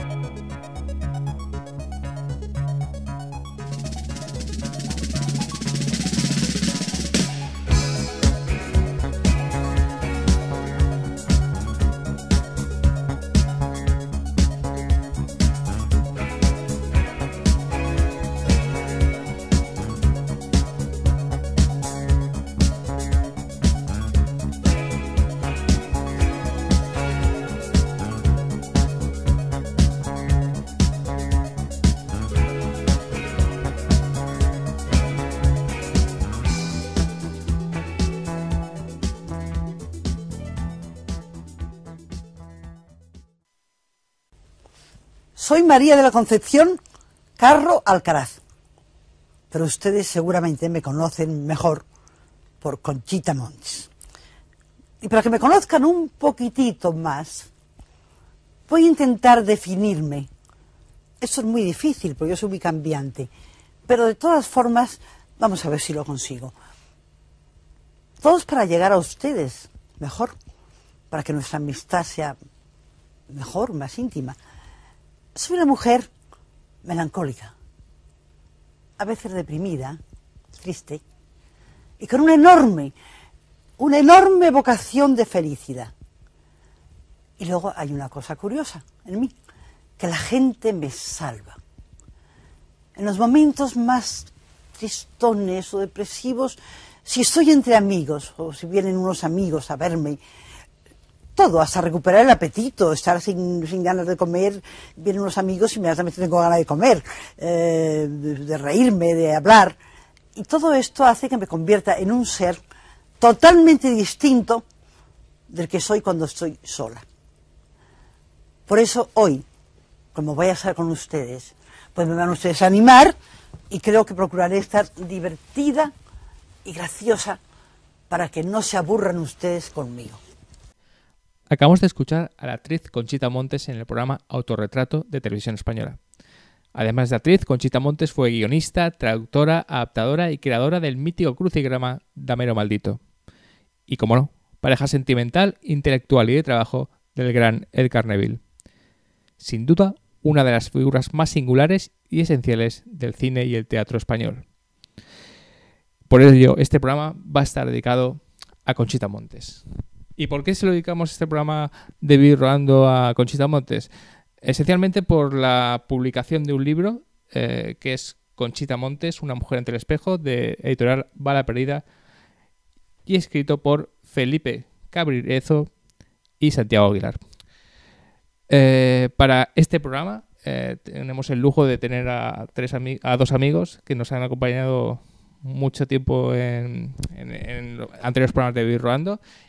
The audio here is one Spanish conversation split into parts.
Thank you. Soy María de la Concepción Carro Alcaraz. Pero ustedes seguramente me conocen mejor por Conchita Montes. Y para que me conozcan un poquitito más, voy a intentar definirme. Eso es muy difícil porque yo soy muy cambiante. Pero de todas formas, vamos a ver si lo consigo. Todos para llegar a ustedes mejor, para que nuestra amistad sea mejor, más íntima. Soy una mujer melancólica, a veces deprimida, triste, y con una enorme, una enorme vocación de felicidad. Y luego hay una cosa curiosa en mí, que la gente me salva. En los momentos más tristones o depresivos, si estoy entre amigos o si vienen unos amigos a verme todo, hasta recuperar el apetito, estar sin, ganas de comer, vienen unos amigos y me inmediatamente tengo ganas de comer, eh, de, reírme, de hablar. Y todo esto hace que me convierta en un ser totalmente distinto del que soy cuando estoy sola. Por eso hoy, como voy a estar con ustedes, pues me van ustedes a animar y creo que procuraré estar divertida y graciosa para que no se aburran ustedes conmigo. Acabamos de escuchar a la actriz Conchita Montes en el programa Autorretrato de Televisión Española. Además de actriz, Conchita Montes fue guionista, traductora, adaptadora y creadora del mítico crucigrama Damero Maldito. Y como no, pareja sentimental, intelectual y de trabajo del gran El Carneville. Sin duda, una de las figuras más singulares y esenciales del cine y el teatro español. Por ello, este programa va a estar dedicado a Conchita Montes. ¿Y por qué se lo dedicamos este programa de Rolando a Conchita Montes? Esencialmente por la publicación de un libro eh, que es Conchita Montes, Una mujer ante el espejo, de editorial Bala Perdida, y escrito por Felipe Cabrirezo y Santiago Aguilar. Eh, para este programa eh, tenemos el lujo de tener a, tres a dos amigos que nos han acompañado mucho tiempo en, anteriores programas de Vivir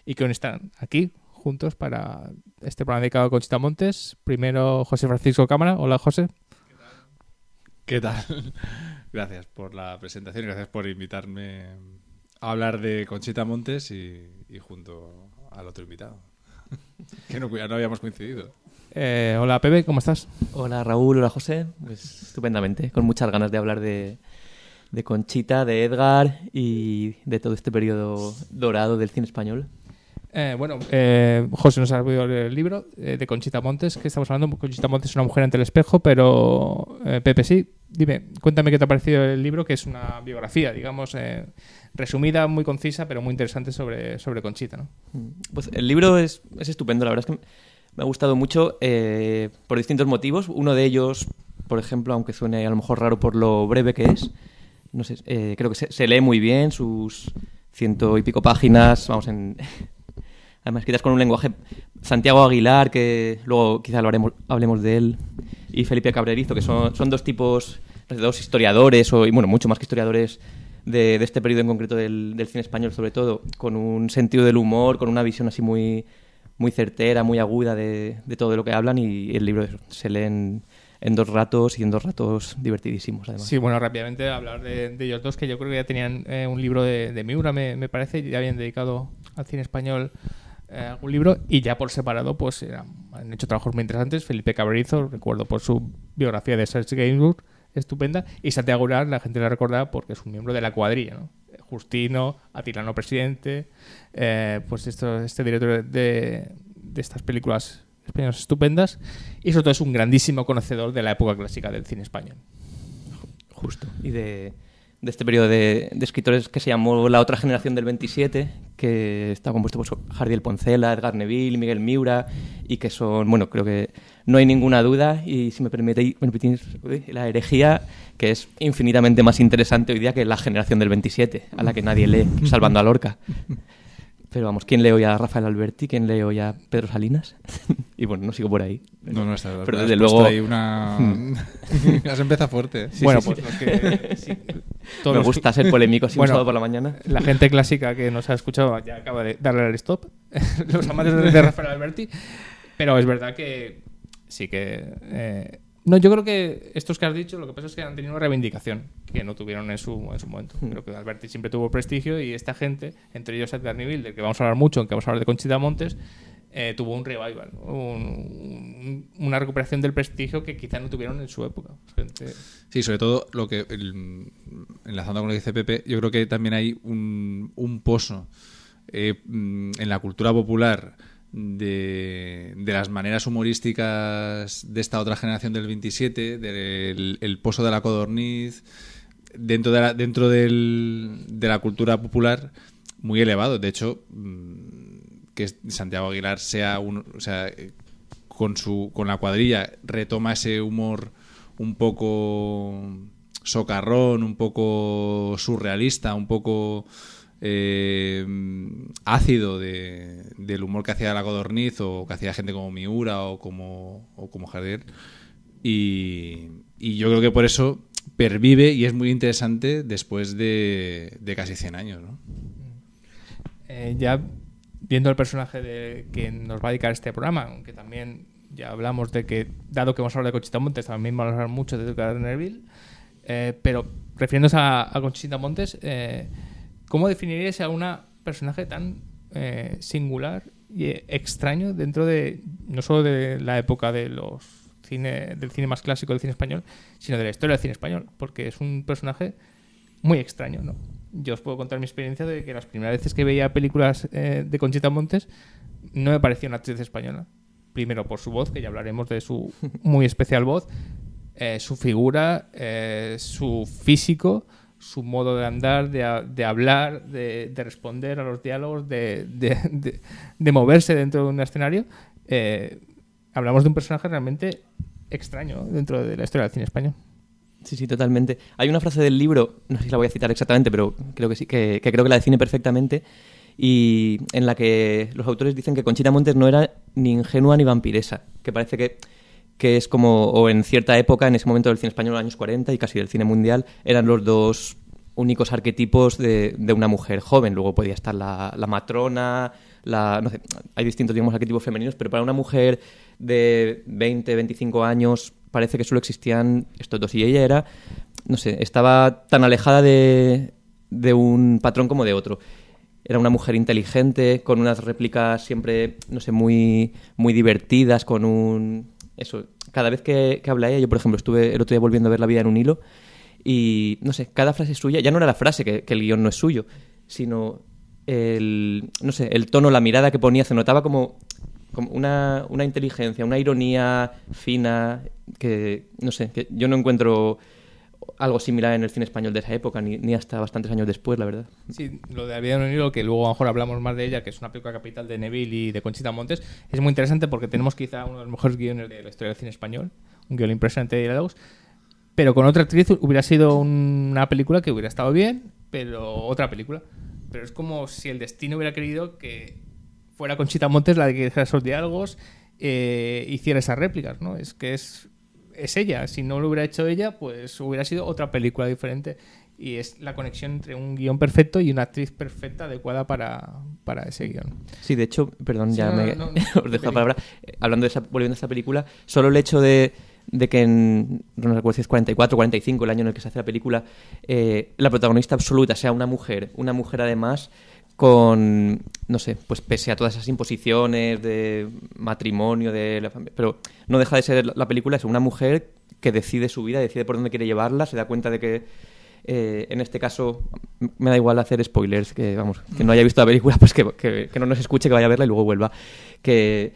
y que hoy están aquí juntos para este programa dedicado a Conchita Montes. Primero, José Francisco Cámara. Hola, José. ¿Qué tal? gracias por la presentación y gracias por invitarme a hablar de Conchita Montes y, junto al otro invitado. que no, no habíamos coincidido. Eh, hola Pepe, ¿cómo estás? Hola Raúl, hola José. Pues, estupendamente, con muchas ganas de hablar de, de Conchita, de Edgar y de todo este periodo dorado del cine español. Eh, bueno, eh, José nos ha podido el libro eh, de Conchita Montes, que estamos hablando. Conchita Montes es una mujer ante el espejo, pero Pepe sí. Dime, cuéntame qué te ha parecido el libro, que es una biografía, digamos, resumida, muy concisa, pero muy interesante sobre, sobre Conchita. Mm, pues el libro es, es estupendo, la verdad es que me ha gustado mucho por distintos motivos. Uno de ellos, por ejemplo, aunque suene a lo mejor raro por lo breve que es, no sé, eh, creo que se, lee muy bien, sus ciento y pico páginas, vamos, en, además escritas con un lenguaje... Santiago Aguilar, que luego quizá hablemos de él, y Felipe Cabrerizo, que son, dos tipos, dos historiadores, o, y bueno, mucho más que historiadores de, este periodo en concreto del, cine español, sobre todo, con un sentido del humor, con una visión así muy, muy certera, muy aguda de, todo lo que hablan, y el libro se lee en en dos ratos y en dos ratos divertidísimos, además. Sí, bueno, rápidamente hablar de, ellos dos, que yo creo que ya tenían eh, un libro de, Miura, me, parece, y ya habían dedicado al cine español eh, algún libro, y ya por separado, pues han hecho trabajos muy interesantes. Felipe Cabrizo, recuerdo por su biografía de Serge Gainsbourg, estupenda, y Santiago Ural, la gente la recuerda porque es un miembro de la cuadrilla, ¿no? Justino, Atilano Presidente, eh, pues esto, este director de, de estas películas españolas estupendas, y sobre todo es un grandísimo conocedor de la época clásica del cine español. Justo. Y de, este periodo de, escritores que se llamó La otra generación del 27, que está compuesto por Jardiel Poncela, Edgar Neville, Miguel Miura, y que son, bueno, creo que no hay ninguna duda, y si me permitís, la herejía, que es infinitamente más interesante hoy día que la generación del 27, a la que nadie lee, salvando a Lorca. Pero vamos, ¿quién leo oye a Rafael Alberti? ¿Quién leo ya a Pedro Salinas? y bueno, no sigo por ahí. No, no, está Pero desde luego. Ahí una... empieza fuerte. bueno, pues Me gusta ser polémico así bueno, un por la mañana. La gente clásica que nos ha escuchado ya acaba de darle al stop. los amantes de Rafael Alberti. Pero es verdad que sí que. Eh, no, yo creo que estos que has dicho, lo que pasa es que han tenido una reivindicación que no tuvieron en su, en su momento. Hmm. Creo que Alberti siempre tuvo prestigio y esta gente, entre ellos Edgar Neville, del que vamos a hablar mucho, en que vamos a hablar de Conchita Montes, eh, tuvo un revival, una recuperación del prestigio que quizá no tuvieron en su época. Sí, sobre todo lo que, enlazando con lo que dice Pepe, yo creo que también hay un, pozo eh, mm, en la cultura popular de, las maneras humorísticas de esta otra generación del 27, del pozo de la codorniz, dentro de la, dentro de la cultura popular, muy elevado. De hecho, mm, que Santiago Aguilar sea sea, con su con la cuadrilla retoma ese humor un poco socarrón, un poco surrealista, un poco eh, ácido del humor que hacía la codorniz o que hacía gente como Miura o como, o como Y, yo creo que por eso pervive y es muy interesante después de, casi 100 años. Eh, ya viendo el personaje de, que nos va a dedicar este programa, aunque también ya hablamos de que, dado que vamos a hablar de Conchita Montes, también vamos a hablar mucho de Edgar Nerville, eh, pero refiriéndose a, a Conchita Montes, eh, ¿Cómo definirías a un personaje tan eh, singular y extraño dentro de, no solo de la época de los cine, del cine más clásico del cine español, sino de la historia del cine español? Porque es un personaje muy extraño, ¿no? Yo os puedo contar mi experiencia de que las primeras veces que veía películas eh, de Conchita Montes no me parecía una actriz española. Primero por su voz, que ya hablaremos de su muy especial voz, eh, su figura, su físico, su modo de andar, de, hablar, de, responder a los diálogos, de, moverse dentro de un escenario. Eh, hablamos de un personaje realmente extraño dentro de la historia del cine español. Sí, sí, totalmente. Hay una frase del libro, no sé si la voy a citar exactamente, pero creo que sí, que, que creo que la define perfectamente, y en la que los autores dicen que Conchita Montes no era ni ingenua ni vampiresa, que parece que que es como, o en cierta época, en ese momento del cine español, los años 40 y casi del cine mundial, eran los dos únicos arquetipos de, una mujer joven. Luego podía estar la, la matrona, la, no sé, hay distintos digamos, arquetipos femeninos, pero para una mujer de 20, 25 años parece que solo existían estos dos. Y ella era, no sé, estaba tan alejada de, de un patrón como de otro era una mujer inteligente, con unas réplicas siempre, no sé, muy, muy divertidas, con un eso, cada vez que, que yo por ejemplo estuve el otro día volviendo a ver La vida en un hilo y no sé, cada frase suya, ya no era la frase, que, el guión no es suyo, sino el, no sé, el tono, la mirada que ponía, se notaba como, como una, una inteligencia, una ironía fina, que no sé, que yo no encuentro algo similar en el cine español de esa época, ni, ni hasta bastantes años después, la verdad. Sí, lo de Había Unido, que luego a lo mejor hablamos más de ella, que es una película capital de Neville y de Conchita Montes, es muy interesante porque tenemos quizá uno de los mejores guiones de la historia del cine español, un guion impresionante de diálogos, pero con otra actriz hubiera sido una película que hubiera estado bien, pero otra película. Pero es como si el destino hubiera querido que fuera Conchita Montes la que hiciera esos diálogos, eh, hiciera esas réplicas, ¿no? Es que es es ella. Si no lo hubiera hecho ella, pues hubiera sido otra película diferente. Y es la conexión entre un guión perfecto y una actriz perfecta adecuada para, para ese guión. Sí, de hecho, perdón, ya me, os dejo la palabra. Eh, hablando de volviendo a esta película, solo el hecho de, que en, 44 45, el año en el que se hace la película, eh, la protagonista absoluta sea una mujer, una mujer además con, no sé, pues pese a todas esas imposiciones de matrimonio, de la familia, pero no deja de ser la película es una mujer que decide su vida, decide por dónde quiere llevarla, se da cuenta de que eh, en este caso me da igual hacer spoilers, que vamos, que no haya visto la película, pues que, que, que no nos escuche, que vaya a verla y luego vuelva, que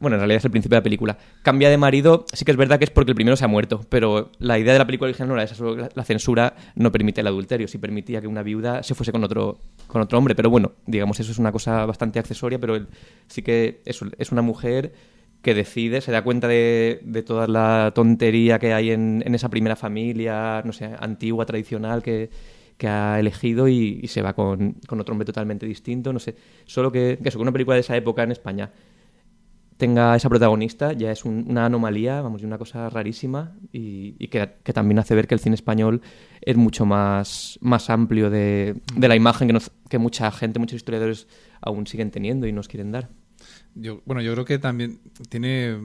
bueno, en realidad es el principio de la película, cambia de marido, sí que es verdad que es porque el primero se ha muerto, pero la idea de la película original no era esa, la censura no permite el adulterio, sí permitía que una viuda se fuese con otro, con otro hombre, pero bueno, digamos, eso es una cosa bastante accesoria, pero sí que es una mujer que decide, se da cuenta de, toda la tontería que hay en, esa primera familia, no sé, antigua, tradicional, que, ha elegido y, se va con, otro hombre totalmente distinto, no sé, solo que, es una película de esa época en España tenga esa protagonista ya es una anomalía, vamos, y una cosa rarísima y, que, también hace ver que el cine español es mucho más, más amplio de, la imagen que, que mucha gente, muchos historiadores aún siguen teniendo y nos quieren dar. Yo, bueno, yo creo que también tiene...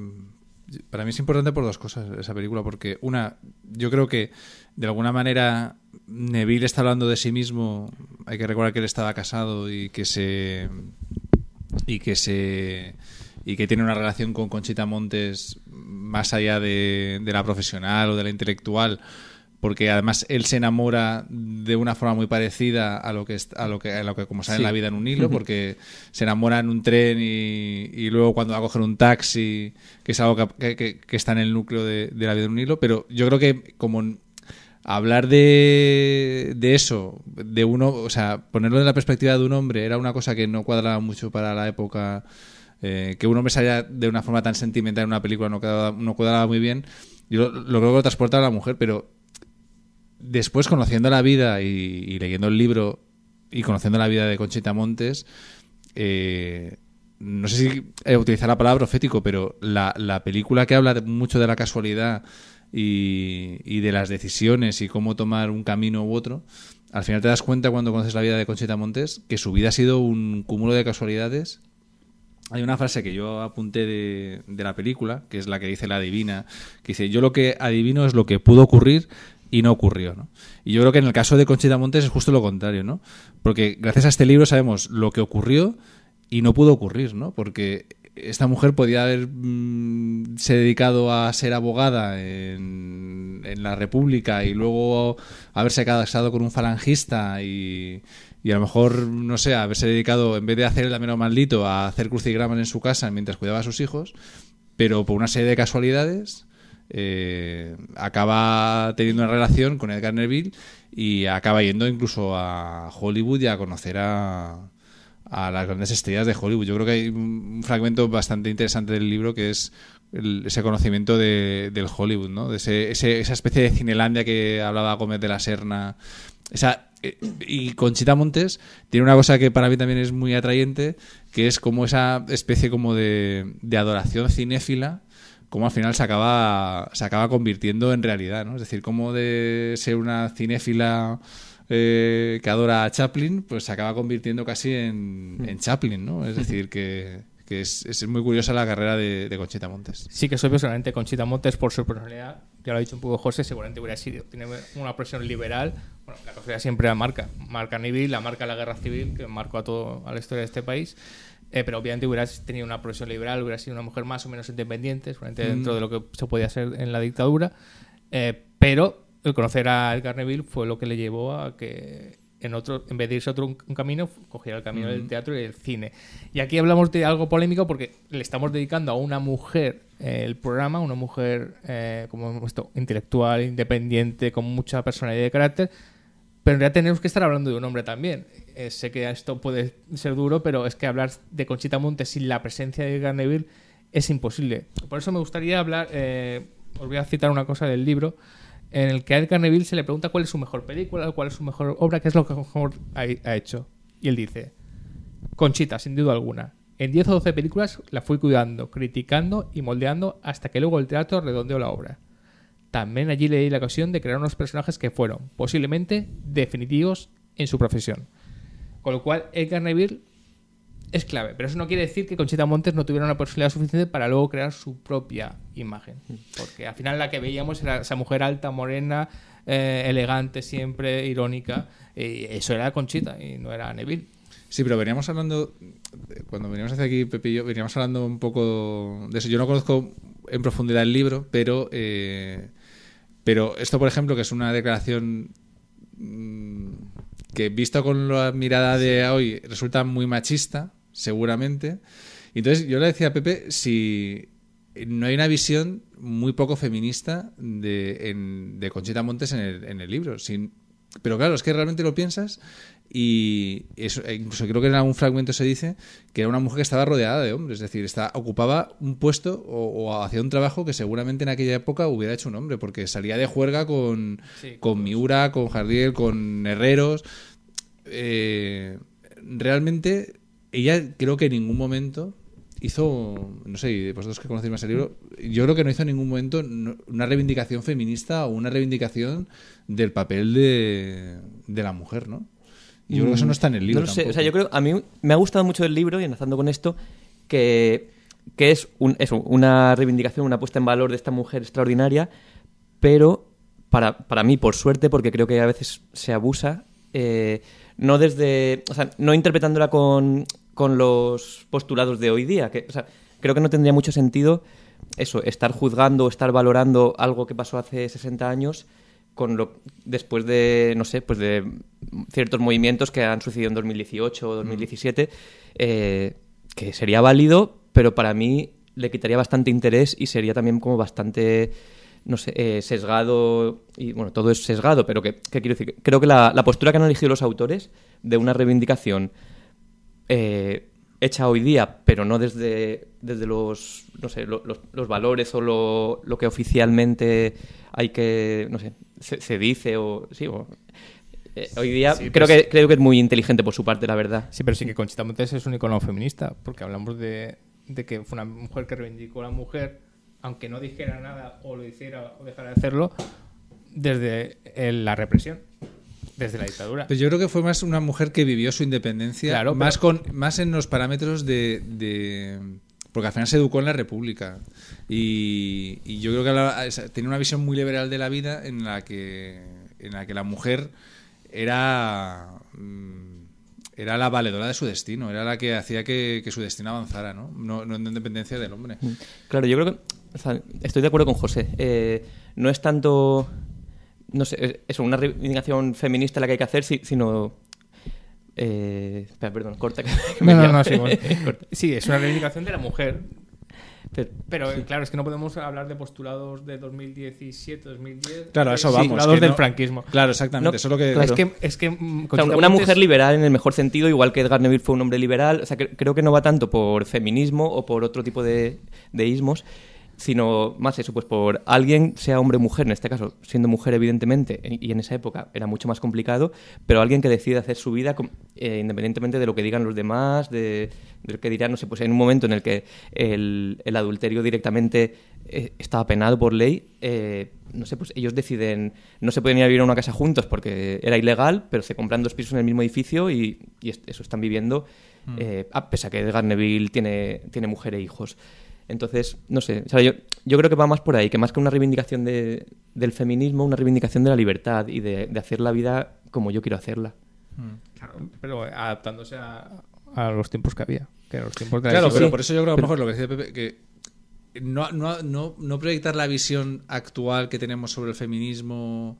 Para mí es importante por dos cosas esa película, porque una, yo creo que de alguna manera Neville está hablando de sí mismo, hay que recordar que él estaba casado y que se... y que se y que tiene una relación con Conchita Montes más allá de, la profesional o de la intelectual porque además él se enamora de una forma muy parecida a lo que a lo que, a lo que como sale en la vida en un hilo, porque se enamora en un tren y, luego cuando va a coger un taxi, que es algo que, está en el núcleo de, la vida en un hilo, pero yo creo que como hablar de, de eso, de uno, o sea, ponerlo en la perspectiva de un hombre era una cosa que no cuadraba mucho para la época eh, que un hombre haya de una forma tan sentimental en una película no quedaba, no muy bien. Yo lo, creo que lo transporta a la mujer, pero después conociendo la vida y, leyendo el libro y conociendo la vida de Conchita Montes, eh, no sé si utilizar la palabra profético, pero la, película que habla mucho de la casualidad y, de las decisiones y cómo tomar un camino u otro, al final te das cuenta cuando conoces la vida de Conchita Montes que su vida ha sido un cúmulo de casualidades hay una frase que yo apunté de, la película, que es la que dice la adivina, que dice, yo lo que adivino es lo que pudo ocurrir y no ocurrió, ¿no? Y yo creo que en el caso de Conchita Montes es justo lo contrario, ¿no? Porque gracias a este libro sabemos lo que ocurrió y no pudo ocurrir, ¿no? Porque esta mujer podía haberse mm, dedicado a ser abogada en, en, la República y luego haberse casado con un falangista y, y a lo mejor, no sé, haberse dedicado, en vez de hacer el ameno maldito, a hacer crucigramas en su casa mientras cuidaba a sus hijos, pero por una serie de casualidades, eh, acaba teniendo una relación con Edgar Neville y acaba yendo incluso a Hollywood y a conocer a, las grandes estrellas de Hollywood. Yo creo que hay un fragmento bastante interesante del libro que es ese conocimiento de, del Hollywood, ¿no? de esa especie de cinelandia que hablaba Gómez de la Serna, esa y Conchita Montes tiene una cosa que para mí también es muy atrayente, que es como esa especie como de, adoración cinéfila, como al final se acaba, se acaba convirtiendo en realidad, ¿no? Es decir, como de ser una cinéfila eh, que adora a Chaplin, pues se acaba convirtiendo casi en, mm. Chaplin, ¿no? Es decir, que, es, muy curiosa la carrera de, Conchita Montes. Sí, que es obvio, Conchita Montes, por su personalidad, ya lo ha dicho un poco José, seguramente hubiera sido, tiene una presión liberal, bueno, la sociedad siempre marca, marca Neville, la marca la guerra civil, que marcó a todo a la historia de este país. Eh, pero obviamente hubiera tenido una profesión liberal, hubiera sido una mujer más o menos independiente, seguramente mm. dentro de lo que se podía hacer en la dictadura. Eh, pero el conocer a Edgar Neville fue lo que le llevó a que en otro, en vez de irse otro un, camino, cogiera el camino del mm. teatro y del cine. Y aquí hablamos de algo polémico porque le estamos dedicando a una mujer eh, el programa, una mujer, como hemos intelectual, independiente, con mucha personalidad de carácter pero ya tenemos que estar hablando de un hombre también. Eh, sé que esto puede ser duro, pero es que hablar de Conchita Montes sin la presencia de Neville es imposible. Por eso me gustaría hablar, eh, os voy a citar una cosa del libro, en el que a Edgar Neville se le pregunta cuál es su mejor película, cuál es su mejor obra, qué es lo que mejor ha hecho. Y él dice, Conchita, sin duda alguna. En 10 o 12 películas la fui cuidando, criticando y moldeando hasta que luego el teatro redondeó la obra. También allí le di la ocasión de crear unos personajes que fueron posiblemente definitivos en su profesión. Con lo cual, Edgar Neville es clave, pero eso no quiere decir que Conchita Montes no tuviera una personalidad suficiente para luego crear su propia imagen. Mm. Porque al final la que veíamos era esa mujer alta, morena, eh, elegante siempre, irónica. eso era Conchita y no era Neville. Sí, pero veníamos hablando, cuando veníamos hacia aquí, Pepillo, veníamos hablando un poco de eso. Yo no conozco en profundidad el libro, pero eh, pero esto, por ejemplo, que es una declaración mm, que visto con la mirada de hoy resulta muy machista, seguramente. Entonces yo le decía a Pepe si no hay una visión muy poco feminista de, Conchita Montes en el, libro. pero claro, es que realmente lo piensas y eso, eh, incluso creo que en algún fragmento se dice que era una mujer que estaba rodeada de hombres, es decir, ocupaba un puesto o, hacía un trabajo que seguramente en aquella época hubiera hecho un hombre, porque salía de juerga con, Miura, con Jardiel, con Herreros. Eh, realmente, ella creo que en ningún momento hizo, no sé, vosotros que conocéis más el libro, yo creo que no hizo en ningún momento una reivindicación feminista o una reivindicación del papel de, de la mujer, ¿no? yo creo que eso no mm. está en el libro. No sé. O sea, yo creo, a mí me ha gustado mucho el libro, y enlazando con esto, que, que es un, una reivindicación, una puesta en valor de esta mujer extraordinaria, pero para, para mí, por suerte, porque creo que a veces se abusa, eh, no desde. O sea, no interpretándola con, con los postulados de hoy día. Que, o sea, creo que no tendría mucho sentido eso, estar juzgando, estar valorando algo que pasó hace 60 años con lo, después de, no sé, pues de ciertos movimientos que han sucedido en 2018 o 2017, eh, que sería válido, pero para mí le quitaría bastante interés y sería también como bastante, no sé, eh, sesgado, y bueno, todo es sesgado, pero que, qué quiero decir, creo que la, postura que han elegido los autores de una reivindicación eh, hecha hoy día, pero no desde, desde los, no sé, los, los valores o lo, lo, que oficialmente hay que, no sé, se, dice o... Sí, eh, hoy día creo, pues que, creo que es muy inteligente por su parte, la verdad. Sí, pero sí que Conchita Montes es un icono feminista, porque hablamos de, que fue una mujer que reivindicó a la mujer, aunque no dijera nada o lo hiciera o dejara de hacerlo, desde eh, la represión desde la dictadura. Pero pues yo creo que fue más una mujer que vivió su independencia, más, con, más en los parámetros de, de, Porque al final se educó en la República. Y, yo creo que Tiene tenía una visión muy liberal de la vida en la que, en la, que la mujer era... Mm, era la valedora de su destino, era la que hacía que, su destino avanzara, ¿no? ¿no? en dependencia del hombre. Mm. Claro, yo creo que. estoy de acuerdo con José. Eh, no es tanto. No sé, es una reivindicación feminista la que hay que hacer, sino. Eh, espera, perdón, corta. sí, es una reivindicación de la mujer, pero, claro, es que no podemos hablar de postulados de 2017, 2010. Claro, eso vamos. Postulados del franquismo. Claro, exactamente. una mujer liberal en el mejor sentido, igual que Edgar Neville fue un hombre liberal. creo que no va tanto por feminismo o por otro tipo de, de ismos sino más eso, pues por alguien, sea hombre o mujer, en este caso, siendo mujer evidentemente, y en esa época era mucho más complicado, pero alguien que decide hacer su vida eh, independientemente de lo que digan los demás, de, lo que dirán, no sé, pues en un momento en el que el, adulterio directamente eh, estaba penado por ley, eh, no sé, pues ellos deciden, no se pueden ir a vivir a una casa juntos porque era ilegal, pero se compran dos pisos en el mismo edificio y, eso están viviendo, mm. a pesar que Garneville tiene, tiene mujer e hijos. Entonces, no sé, yo, creo que va más por ahí, que más que una reivindicación de, del feminismo, una reivindicación de la libertad y de, hacer la vida como yo quiero hacerla. Mm. claro, pero eh, adaptándose a, los tiempos que había. claro, pero por eso yo creo que a lo mejor lo que decía Pepe, que no, no, no, no, proyectar la visión actual que tenemos sobre el feminismo,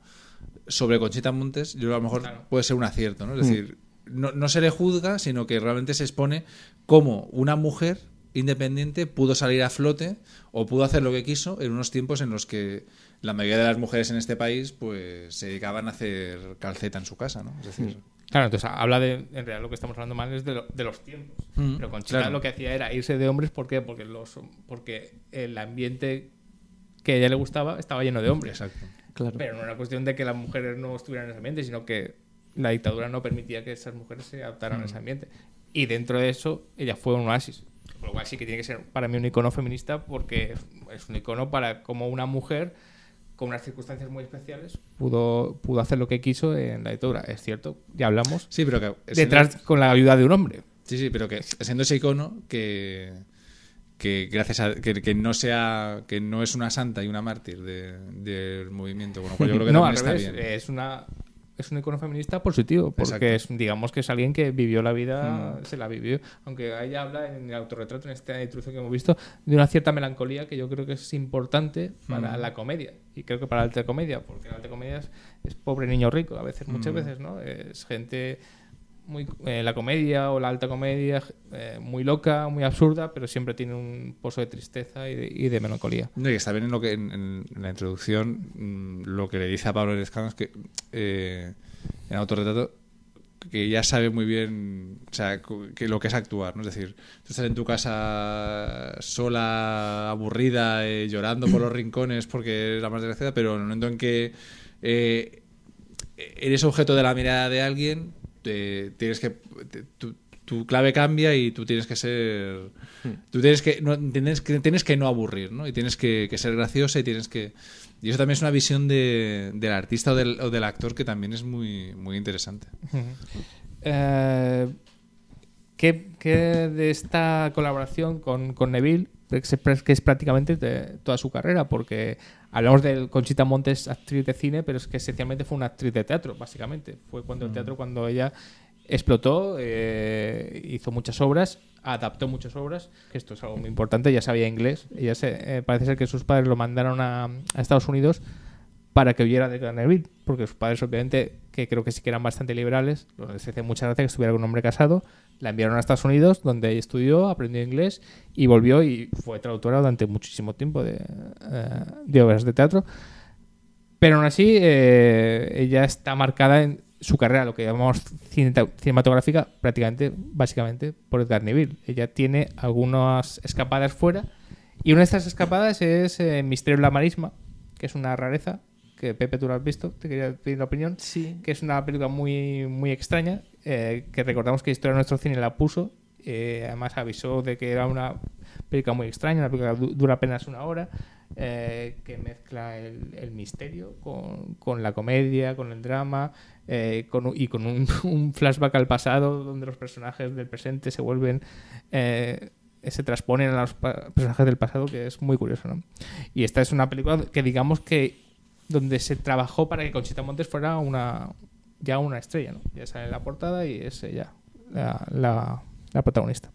sobre Conchita Montes, yo creo que a lo mejor puede ser un acierto, ¿no? Es mm. decir, no, no se le juzga, sino que realmente se expone como una mujer independiente pudo salir a flote o pudo hacer lo que quiso en unos tiempos en los que la mayoría de las mujeres en este país pues se dedicaban a hacer calceta en su casa, ¿no? Es decir... Mm. Claro, entonces habla de, en realidad lo que estamos hablando más es de, los tiempos. Mm, Pero con claro. lo que hacía era irse de hombres, ¿por qué? Porque, porque el ambiente que a ella le gustaba estaba lleno de hombres. Exacto. Claro. Pero no era cuestión de que las mujeres no estuvieran en ese ambiente, sino que la dictadura no permitía que esas mujeres se adaptaran mm. a ese ambiente. Y dentro de eso, ella fue un oasis. Por lo cual sí que tiene que ser para mí un icono feminista porque es un icono para como una mujer con unas circunstancias muy especiales, pudo, pudo hacer lo que quiso en la editora Es cierto, ya hablamos. Sí, pero Detrás con la ayuda de un hombre. Sí, sí, pero que siendo ese icono que. Que gracias a que, no sea que no es una santa y una mártir del movimiento bueno yo creo que no, está bien. es una es un icono feminista positivo, porque es, digamos que es alguien que vivió la vida, mm. se la vivió, aunque ella habla en el autorretrato, en este truco que hemos visto, de una cierta melancolía que yo creo que es importante para mm. la comedia, y creo que para la alta comedia, porque la alta comedia es, pobre niño rico, a veces, muchas mm. veces, ¿no? Es gente eh, la comedia o la alta comedia eh, muy loca, muy absurda, pero siempre tiene un pozo de tristeza y de, melancolía. No, y está bien en, lo que, en, la introducción mm, lo que le dice a Pablo Lescano que eh, en autorretrato que ya sabe muy bien que lo que es actuar, ¿no? Es decir, tú en tu casa sola, aburrida, eh, llorando por los rincones porque es la más desgraciada, pero en el momento en que eres objeto de la mirada de alguien, tienes que... tu, clave cambia y tú tienes que ser... Hmm. Tú tienes que, no, tienes que, no aburrir, ¿no? Y tienes que, ser graciosa y tienes que... Y eso también es una visión de, del artista o del, actor que también es muy, muy interesante. Eh, ¿qué, de esta colaboración con, Neville, que es, prácticamente toda su carrera? Porque Hablamos de Conchita Montes, actriz de cine, pero es que esencialmente fue una actriz de teatro, básicamente. Fue cuando el mm. teatro, cuando ella explotó, eh, hizo muchas obras, adaptó muchas obras, que esto es algo muy importante, ya sabía inglés, ella se, eh, parece ser que sus padres lo mandaron a, Estados Unidos para que huyera de Granville, porque sus padres obviamente que creo que sí que eran bastante liberales, les hace mucha gracia que estuviera con un hombre casado, la enviaron a Estados Unidos, donde estudió, aprendió inglés y volvió y fue traductora durante muchísimo tiempo de, eh, obras de teatro. Pero aún así, eh, ella está marcada en su carrera, lo que llamamos cinematográfica, prácticamente, básicamente, por Edgar Neville. Ella tiene algunas escapadas fuera y una de estas escapadas es eh, Misterio de la Marisma, que es una rareza, que Pepe tú lo has visto, te quería pedir la opinión, sí. que es una película muy, muy extraña, eh, que recordamos que Historia de Nuestro Cine la puso, eh, además avisó de que era una película muy extraña, una película que dura apenas una hora, eh, que mezcla el, misterio con, con, la comedia, con el drama con, y con un, flashback al pasado donde los personajes del presente se vuelven se transponen a los personajes del pasado, que es muy curioso, Y esta es una película que digamos que donde se trabajó para que Conchita Montes fuera una ya una estrella, ¿no? Ya sale en la portada y es ella la, protagonista.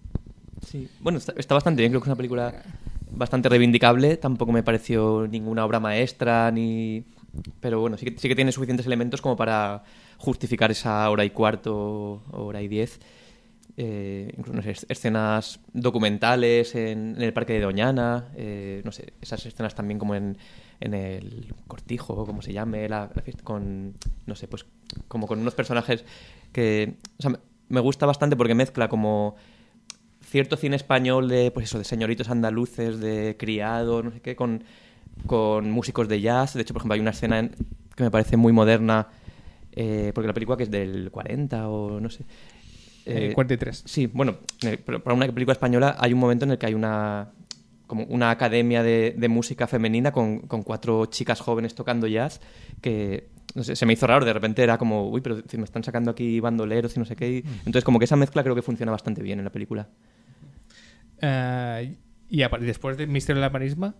Sí. Bueno, está, bastante bien, creo que es una película bastante reivindicable, tampoco me pareció ninguna obra maestra ni pero bueno, sí que, sí que tiene suficientes elementos como para justificar esa hora y cuarto, hora y diez. Eh, incluso escenas documentales en, el parque de Doñana, eh, no sé, esas escenas también como en, en el cortijo, como se llame, la, con, no sé, pues como con unos personajes que, o sea, me gusta bastante porque mezcla como cierto cine español de, pues eso, de señoritos andaluces, de criado, no sé qué, con, con músicos de jazz. De hecho, por ejemplo, hay una escena que me parece muy moderna, eh, porque la película que es del 40 o no sé. Eh, 43. Sí, bueno, eh, para una película española hay un momento en el que hay una como una academia de, música femenina con, cuatro chicas jóvenes tocando jazz que se me hizo raro, de repente era como, uy, pero si me están sacando aquí bandoleros y no sé qué. Entonces como que esa mezcla creo que funciona bastante bien en la película. Eh, y después de Misterio de la Marisma,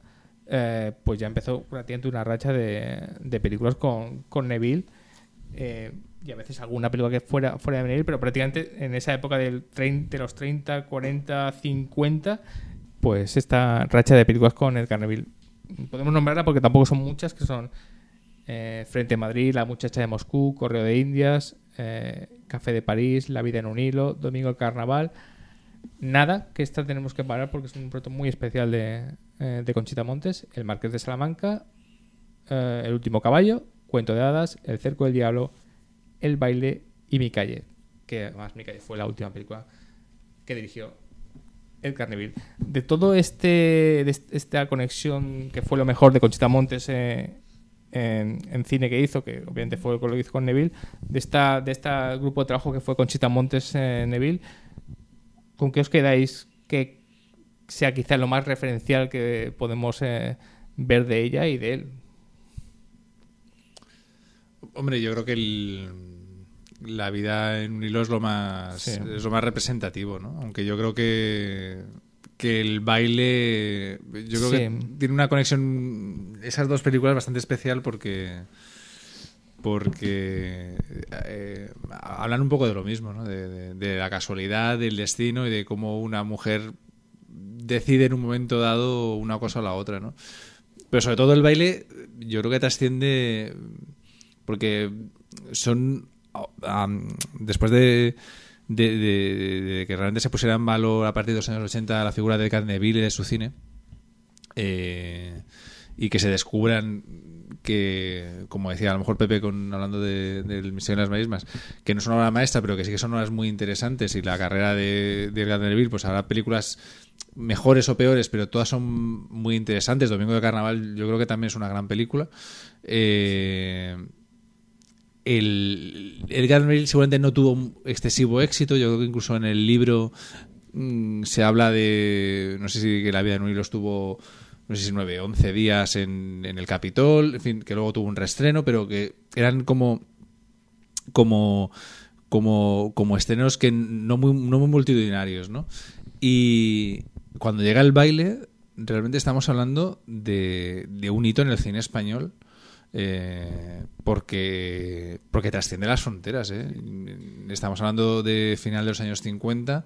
eh, pues ya empezó prácticamente una racha de, películas con, Neville. Eh, y a veces alguna película que fuera, fuera de Neville, pero prácticamente en esa época del de los 30, 40, 50 pues esta racha de películas con el Carneville. Podemos nombrarla porque tampoco son muchas, que son eh, Frente a Madrid, La muchacha de Moscú, Correo de Indias, eh, Café de París, La vida en un hilo, Domingo el Carnaval. Nada, que esta tenemos que parar porque es un proyecto muy especial de, eh, de Conchita Montes, El Marqués de Salamanca, El último caballo, Cuento de hadas, El cerco del diablo, El baile y Mi calle, que además Mi calle fue la última película que dirigió Edgar Neville, De todo este, de esta conexión que fue lo mejor de Conchita Montes eh, en, cine que hizo, que obviamente fue con lo que hizo con Neville, de esta, de este grupo de trabajo que fue Conchita Montes eh, Neville, ¿con qué os quedáis que sea quizá lo más referencial que podemos eh, ver de ella y de él? Hombre, yo creo que el la vida en un hilo es lo más, lo más representativo, ¿no? Aunque yo creo que que el baile yo creo que tiene una conexión esas dos películas bastante especial porque porque eh, hablan un poco de lo mismo ¿no? de, de, la casualidad del destino y de cómo una mujer decide en un momento dado una cosa o la otra no pero sobre todo el baile yo creo que trasciende porque son después de, que realmente se pusiera en valor a partir de los años 80 la figura de Carneville y de su cine, eh, y que se descubran que, como decía a lo mejor Pepe con, hablando del de, Misterio de las Marismas, que no son obra maestra, pero que sí que son obras muy interesantes y la carrera de, de pues habrá películas mejores o peores, pero todas son muy interesantes. Domingo de Carnaval yo creo que también es una gran película. Eh, el, el seguramente no tuvo excesivo éxito. Yo creo que incluso en el libro mm, se habla de. No sé si que la vida de Nui estuvo. No sé si 9, 11 días en, el Capitol. En fin, que luego tuvo un restreno, pero que eran como. Como. Como, como estrenos que no muy, no multitudinarios, Y cuando llega el baile, realmente estamos hablando de, de un hito en el cine español eh, porque, porque trasciende las fronteras. ¿eh? Estamos hablando de final de los años 50,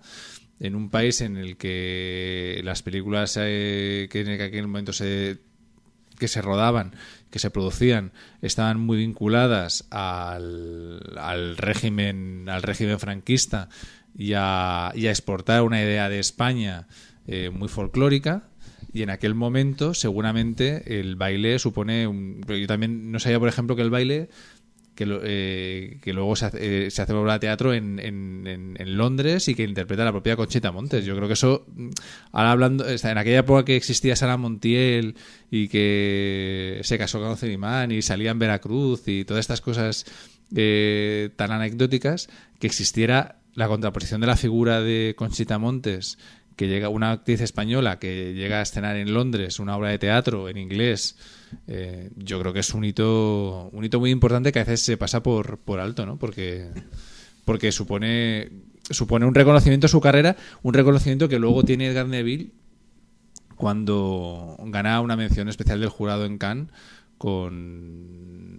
en un país en el que las películas eh, que en aquel momento se, que se rodaban, que se producían, estaban muy vinculadas al, régimen, al régimen franquista y a, y a exportar una idea de España eh, muy folclórica y en aquel momento seguramente el baile supone un... Yo también no sabía, por ejemplo, que el baile que, eh, que, luego se hace, eh, se obra teatro en, en, en, Londres y que interpreta la propia Conchita Montes. Yo creo que eso, mm, ahora hablando, en aquella época que existía Sara Montiel y que se casó con Celimán y salía en Veracruz y todas estas cosas eh, tan anecdóticas, que existiera la contraposición de la figura de Conchita Montes que llega una actriz española que llega a escenar en Londres una obra de teatro en inglés, eh, yo creo que es un hito, un hito muy importante que a veces se pasa por, por alto, ¿no? Porque, porque supone, supone un reconocimiento a su carrera, un reconocimiento que luego tiene Edgar Neville cuando gana una mención especial del jurado en Cannes con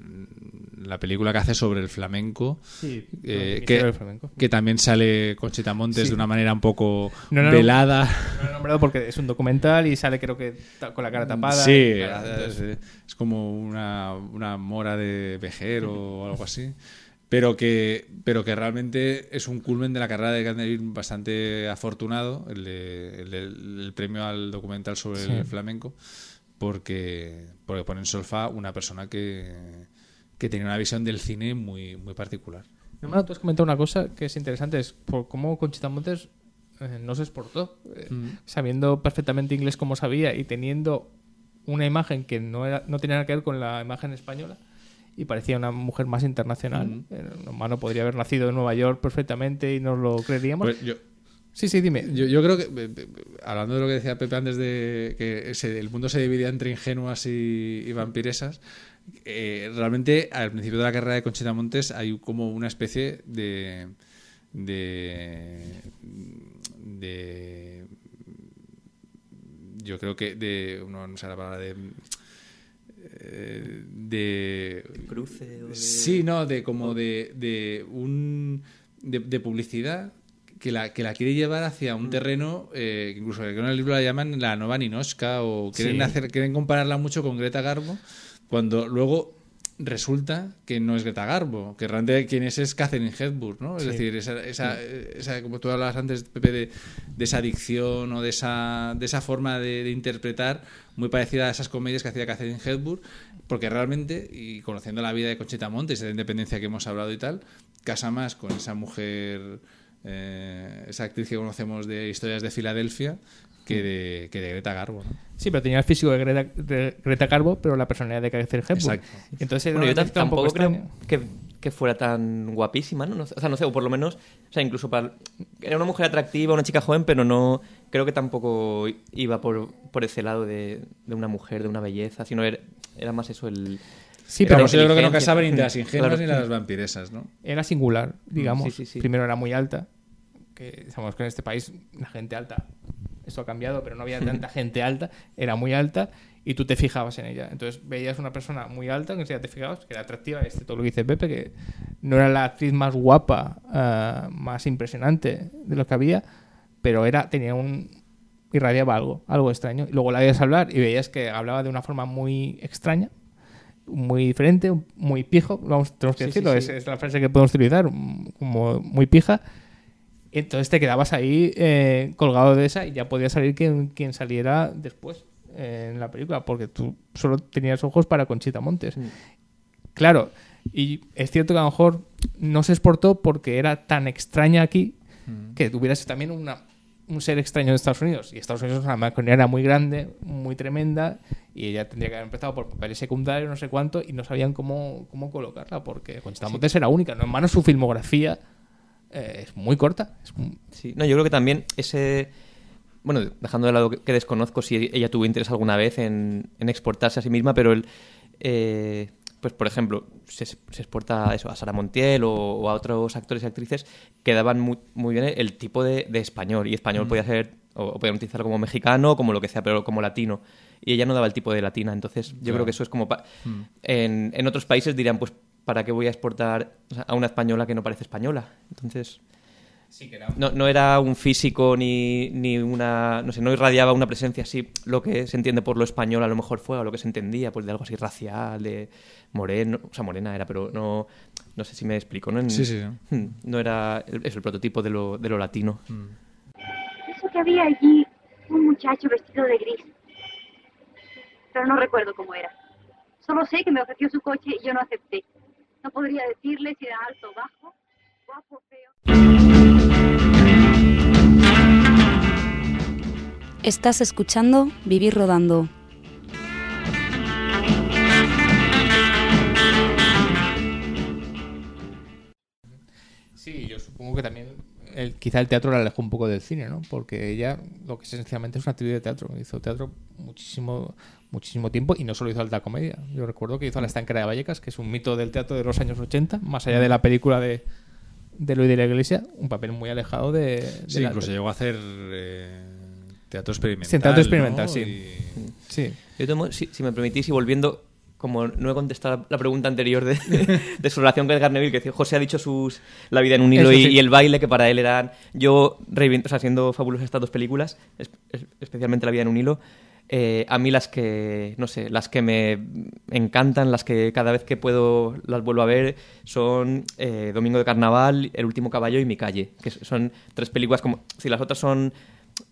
la película que hace sobre el flamenco, sí, el eh, que, flamenco. que también sale con Montes de una manera un poco velada. No, lo he nombrado porque es un documental y sale creo que con la cara tapada. Sí, es, como una, mora de vejero o algo así pero que, pero que realmente es un culmen de la carrera de Gandelin bastante afortunado, el, premio al documental sobre el flamenco, porque, porque pone en solfa una persona que, que tenía una visión del cine muy, muy particular. Hermano, tú has comentado una cosa que es interesante, es por cómo Conchita Montes eh, no se exportó, eh, mm. sabiendo perfectamente inglés como sabía y teniendo una imagen que no, era, no tenía nada que ver con la imagen española y parecía una mujer más internacional. Mm. Eh, hermano podría haber nacido en Nueva York perfectamente y nos lo creeríamos. Pues yo... Sí, sí, dime. Yo, creo que, hablando de lo que decía Pepe antes de que el mundo se dividía entre ingenuas y, y vampiresas, eh, realmente al principio de la carrera de Conchita Montes hay como una especie de, yo creo que de no, sé la palabra de eh, de cruce de... sí no de como de, un de, publicidad que la, que la quiere llevar hacia un mm. terreno eh, que incluso en el libro la llaman la Nova ninosca o quieren hacer quieren compararla mucho con Greta Garbo cuando luego resulta que no es Greta Garbo, que realmente quien es es Catherine Hepburn, ¿no? Es decir, esa, esa, esa, como tú hablabas antes, Pepe, de, esa adicción o de esa, forma de, interpretar muy parecida a esas comedias que hacía Catherine Hepburn, porque realmente, y conociendo la vida de Conchita Montes, de la independencia que hemos hablado y tal, casa más con esa mujer... Eh, esa actriz que conocemos de Historias de Filadelfia, que de, Greta Garbo. Sí, pero tenía el físico de Greta, Garbo, pero la personalidad de Catherine Hepburn. Exacto. Entonces, yo tampoco creo que, fuera tan guapísima, ¿no? O sea, no sé, o por lo menos, o sea, incluso para... Era una mujer atractiva, una chica joven, pero no... Creo que tampoco iba por, ese lado de, una mujer, de una belleza, sino era, más eso el... Sí, pero yo creo que no casaba ni de las ingenuas ni de las vampiresas, ¿no? Era singular, digamos. Primero era muy alta, que sabemos que en este país la gente alta esto ha cambiado, pero no había tanta gente alta, era muy alta y tú te fijabas en ella. Entonces veías una persona muy alta, que se te fijabas, que era atractiva, este todo lo que dice Pepe, que no era la actriz más guapa, ah, más impresionante de lo que había, pero era, tenía un irradiaba algo, algo extraño. luego la veías hablar y veías que hablaba de una forma muy extraña, muy diferente, muy pijo, vamos, tenemos que decirlo, Es, es, la frase que podemos utilizar, mm, como muy pija, entonces te quedabas ahí eh, colgado de esa y ya podía salir quien, saliera después eh, en la película, porque tú solo tenías ojos para Conchita Montes. Mm. Claro, y es cierto que a lo mejor no se exportó porque era tan extraña aquí mm. que tuvieras también una, un ser extraño de Estados Unidos. Y Estados Unidos una era muy grande, muy tremenda, y ella tendría que haber empezado por papeles secundarios, no sé cuánto, y no sabían cómo, cómo colocarla, porque pues Conchita Montes era única, no en manos su filmografía eh, es muy corta. Sí. No, yo creo que también ese... Bueno, dejando de lado que, desconozco si ella tuvo interés alguna vez en, exportarse a sí misma, pero el... Eh, pues por ejemplo, se, exporta eso a Sara Montiel o, a otros actores y actrices que daban muy, muy bien el tipo de, español. Y español mm. podía ser, o, podía podían utilizar como mexicano, como lo que sea, pero como latino. Y ella no daba el tipo de latina. Entonces, yo creo que eso es como. Mm. en, otros países dirían, pues ¿para qué voy a exportar a una española que no parece española? Entonces, no, no, era un físico ni, ni, una, no sé, no irradiaba una presencia así, lo que se entiende por lo español a lo mejor fue, o lo que se entendía, pues de algo así racial, de moreno, o sea, morena era, pero no, no sé si me explico, ¿no? sí, sí, No era, es el prototipo de lo, de lo latino. Mm. Eso que había allí, un muchacho vestido de gris, pero no recuerdo cómo era. Solo sé que me ofreció su coche y yo no acepté no podría decirle si era alto o bajo, guapo feo. Estás escuchando Vivir Rodando. Sí, yo supongo que también quizá el teatro la alejó un poco del cine, ¿no? Porque ella lo que es esencialmente es una actividad de teatro. Hizo teatro muchísimo, muchísimo tiempo y no solo hizo alta comedia. Yo recuerdo que hizo La estancera de Vallecas, que es un mito del teatro de los años 80, más allá de la película de, de Luis de la Iglesia, un papel muy alejado de... sí, incluso llegó a hacer eh, teatro experimental. Sí, teatro experimental, sí. sí. si, me permitís, y volviendo, como no he contestado la pregunta anterior de, su relación con Edgar Neville, que José ha dicho sus La vida en un hilo y, el baile, que para él eran... Yo, o sea, haciendo fabulosas estas dos películas, especialmente La vida en un hilo, eh, a mí las que, no sé, las que me encantan, las que cada vez que puedo las vuelvo a ver, son eh, Domingo de Carnaval, El último caballo y Mi calle, que son tres películas como, si las otras son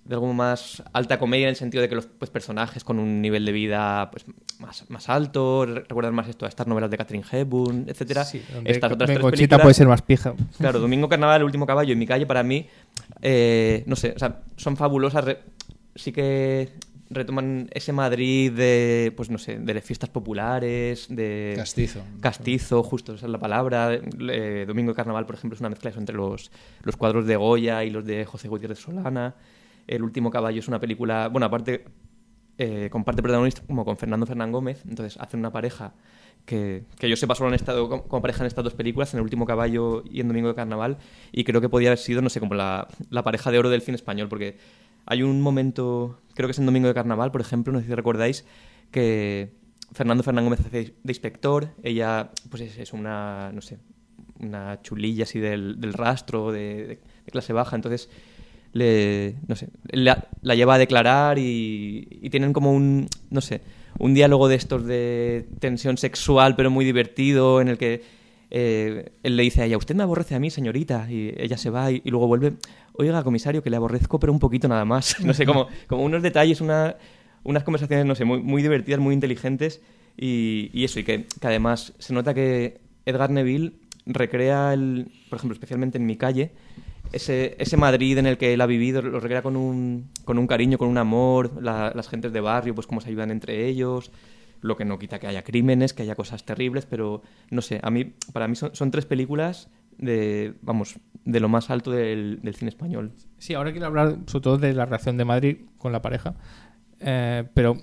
de algo más alta comedia en el sentido de que los pues, personajes con un nivel de vida pues, más, más alto, recuerdan más esto estas novelas de Catherine Hepburn, etcétera. estas otras tres películas, puede ser más pija. Claro, Domingo Carnaval, El último caballo y Mi calle para mí, eh, no sé, son fabulosas. sí que retoman ese Madrid de, pues no sé, de las fiestas populares, de... Castizo. Castizo, justo, esa es la palabra. Domingo de Carnaval, por ejemplo, es una mezcla eso, entre los, los cuadros de Goya y los de José Gutiérrez Solana. El último caballo es una película, bueno, aparte, eh, comparte protagonista como con Fernando Fernán Gómez, entonces hacen una pareja que, que, yo sepa solo han estado como pareja en estas dos películas, en El último caballo y en Domingo de Carnaval, y creo que podía haber sido, no sé, como la, la pareja de oro del cine español, porque hay un momento, creo que es en domingo de carnaval, por ejemplo, no sé si recordáis, que Fernando Fernández hace de inspector, ella pues es, una, no sé, una chulilla así del, rastro, de, clase baja, entonces le, no sé, la, lleva a declarar y, tienen como un, no sé, un diálogo de estos de tensión sexual pero muy divertido en el que eh, él le dice a ella, usted me aborrece a mí, señorita, y ella se va y luego vuelve oiga, comisario, que le aborrezco, pero un poquito nada más. No sé, como, como unos detalles, unas conversaciones, no sé, muy, divertidas, muy inteligentes. Y, eso, y que, que, además se nota que Edgar Neville recrea, el, por ejemplo, especialmente en mi calle, ese, Madrid en el que él ha vivido, lo recrea con un, con un cariño, con un amor, las gentes de barrio, pues cómo se ayudan entre ellos lo que no quita que haya crímenes, que haya cosas terribles, pero no sé, a mí, para mí son, son tres películas de, vamos, de lo más alto del, cine español. Sí, ahora quiero hablar sobre todo de la relación de Madrid con la pareja, eh, pero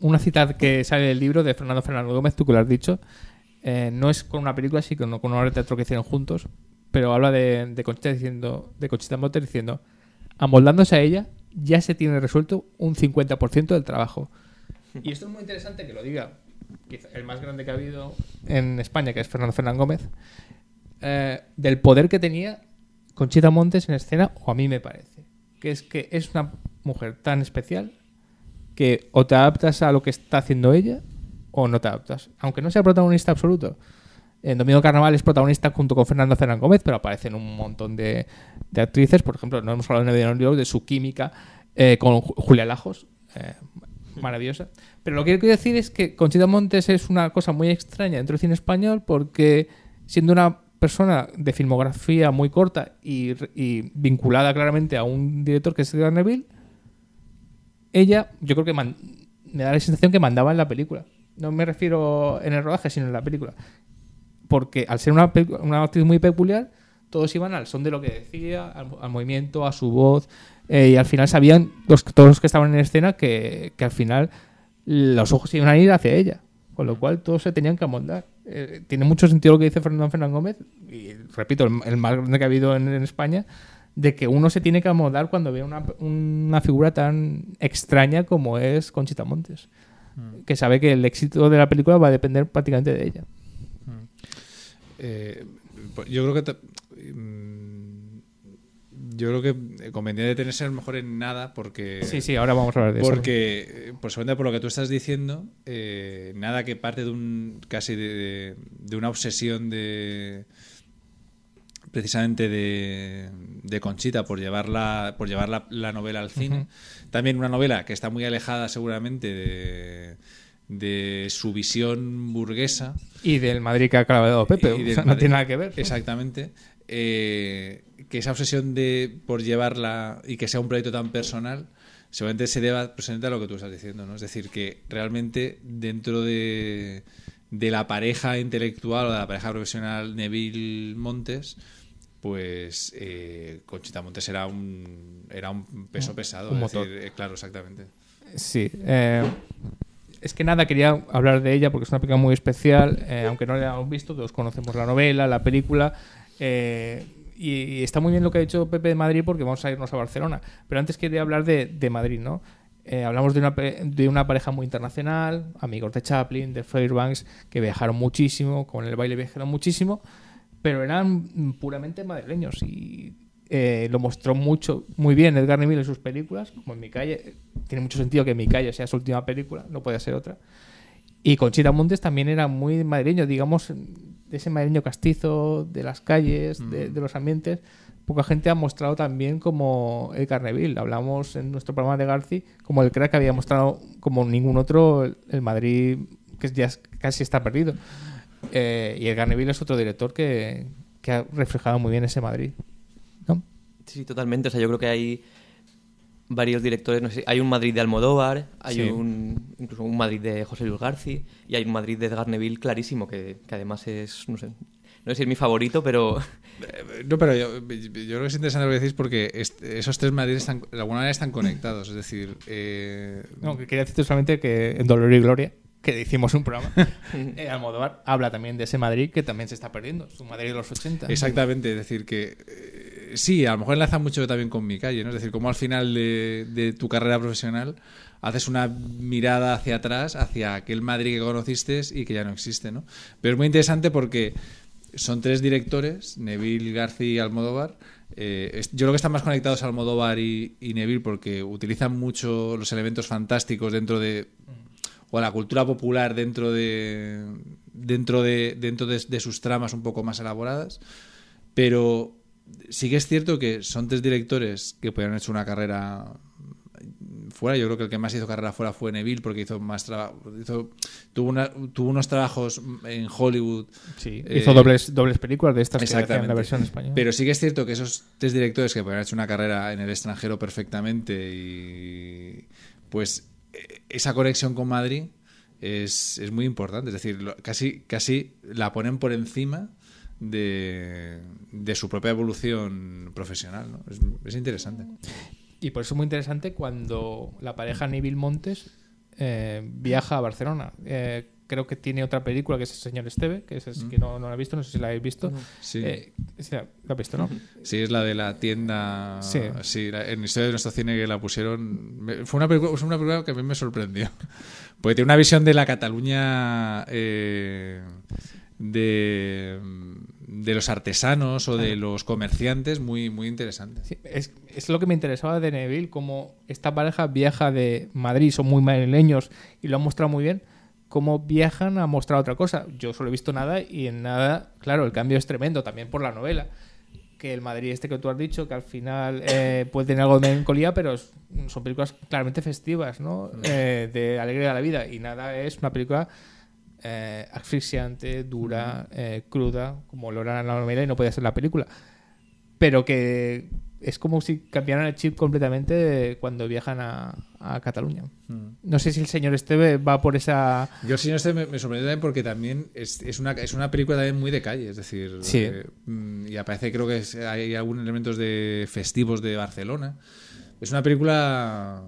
una cita que sale del libro de Fernando Fernando Gómez, tú que lo has dicho, eh, no es con una película, sí con, un una de teatro que hicieron juntos, pero habla de, de Conchita diciendo, de diciendo, amoldándose a ella, ya se tiene resuelto un 50% del trabajo. Y esto es muy interesante que lo diga el más grande que ha habido en España, que es Fernando Fernán Gómez, eh, del poder que tenía Conchita Montes en escena, o a mí me parece. Que es que es una mujer tan especial que o te adaptas a lo que está haciendo ella o no te adaptas. Aunque no sea protagonista absoluto. En Domingo Carnaval es protagonista junto con Fernando Zerán Gómez, pero aparecen un montón de, actrices. Por ejemplo, no hemos hablado en de su química eh, con Julia Lajos. Eh, maravillosa. Pero lo que quiero decir es que Conchita Montes es una cosa muy extraña dentro del cine español porque siendo una persona de filmografía muy corta y, vinculada claramente a un director que es Edgar Neville, ella, yo creo que me da la sensación que mandaba en la película. No me refiero en el rodaje, sino en la película. Porque al ser una, actriz muy peculiar, todos iban al son de lo que decía, al, movimiento, a su voz, eh, y al final sabían todos los que estaban en escena que, que al final los ojos iban a ir hacia ella. Con lo cual todos se tenían que amoldar. Eh, tiene mucho sentido lo que dice Fernando Fernández Gómez, y repito, el, más grande que ha habido en, España, de que uno se tiene que amodar cuando ve una, una figura tan extraña como es Conchita Montes, mm. que sabe que el éxito de la película va a depender prácticamente de ella. Mm. Eh, yo creo que mm, yo creo que convendría detenerse a lo mejor en nada porque... Sí, sí, ahora vamos a hablar de eso. Porque, eh, pues por lo que tú estás diciendo, eh, nada que parte de un casi de, una obsesión de precisamente de, de Conchita por llevarla por llevar la, novela al cine. También una novela que está muy alejada seguramente de su visión burguesa. Y del Madrid que ha clavado Pepe, no tiene nada que ver. Exactamente. Eh, que esa obsesión de por llevarla y que sea un proyecto tan personal seguramente se deba a lo que tú estás diciendo, ¿no? Es decir, que realmente dentro de, la pareja intelectual o de la pareja profesional Neville Montes, pues eh, Conchita Montes era un, era un peso pesado. Eh, claro, exactamente. Sí. Eh, es que nada, quería hablar de ella porque es una película muy especial, aunque no la hemos visto, todos conocemos la novela, la película. Eh, y está muy bien lo que ha dicho Pepe de Madrid porque vamos a irnos a Barcelona. Pero antes quería hablar de, Madrid, ¿no? Eh, hablamos de una, de una pareja muy internacional, amigos de Chaplin, de Fairbanks, que viajaron muchísimo, con el baile viajaron muchísimo, pero eran puramente madrileños y eh, lo mostró mucho, muy bien Edgar Neville en sus películas, como en Mi Calle, tiene mucho sentido que Mi Calle sea su última película, no puede ser otra. Y Conchita Montes también era muy madrileño, digamos, de ese madrileño castizo, de las calles, de, los ambientes, poca gente ha mostrado también como el Carneville. Hablamos en nuestro programa de Garci como el crack que había mostrado como ningún otro el Madrid que ya casi está perdido. Eh, y el Carneville es otro director que, ha reflejado muy bien ese Madrid. Sí, totalmente. O sea, yo creo que hay varios directores. No sé, hay un Madrid de Almodóvar, hay un incluso un Madrid de José Luis Garci y hay un Madrid de Edgar Neville clarísimo, que, además es, no sé, no sé si es mi favorito, pero... Eh, no, pero yo, creo que es interesante lo que decís porque esos tres Madrid están, de alguna manera están conectados, es decir... Eh, no, quería decirte solamente que en Dolor y Gloria que hicimos un programa, eh, Almodóvar habla también de ese Madrid que también se está perdiendo, su Madrid de los 80. Exactamente, es decir, que sí, a lo mejor enlaza mucho también con mi calle, ¿no? Es decir, como al final de, tu carrera profesional haces una mirada hacia atrás, hacia aquel Madrid que conociste y que ya no existe, ¿no? Pero es muy interesante porque son tres directores, Neville, García y Almodóvar. Eh, yo creo que están más conectados Almodóvar y, y Neville porque utilizan mucho los elementos fantásticos dentro de o la cultura popular dentro de dentro de dentro de sus tramas un poco más elaboradas pero sí que es cierto que son tres directores que podrían hacer hecho una carrera fuera. Yo creo que el que más hizo carrera fuera fue Neville, porque hizo más trabajo. Tuvo, unos trabajos en Hollywood. Sí, eh, hizo dobles, películas de esta que la versión española. Pero sí que es cierto que esos tres directores que podrían hacer hecho una carrera en el extranjero perfectamente y. Pues e, esa conexión con Madrid es, es muy importante. Es decir, casi, casi la ponen por encima de, su propia evolución profesional. Es, interesante. Y por eso es muy interesante cuando la pareja Neville Montes eh, viaja a Barcelona. Eh, creo que tiene otra película que es El Señor Esteve, que, es, mm. que no, la he visto, no sé si la habéis visto. Eh, sí. ¿La he visto, no? Sí, es la de la tienda. Sí. en Historia de nuestro cine que la pusieron. fue, una fue una película que a mí me sorprendió. Porque tiene una visión de la Cataluña. Eh, de, los artesanos o de los comerciantes muy, muy interesante. es, lo que me interesaba de Neville, como esta pareja viaja de Madrid, son muy madrileños y lo han mostrado muy bien, cómo viajan a mostrar otra cosa. Yo solo he visto nada y en nada, claro, el cambio es tremendo también por la novela. Que el Madrid este que tú has dicho, que al final eh, puede tener algo de melancolía, pero son películas claramente festivas, ¿no? Mm. Eh, de alegría de la vida. Y nada es una película eh, asfixiante, dura, eh, cruda, como lo era la novela y no podía ser la película. Pero que es como si cambiaran el chip completamente cuando viajan a, Cataluña. Hmm. No sé si el señor Esteve va por esa... Yo el señor Esteve me, sorprende también porque también es, una, es una película también muy de calle, es decir, eh, mm, y aparece creo que hay algunos elementos de festivos de Barcelona. Es una película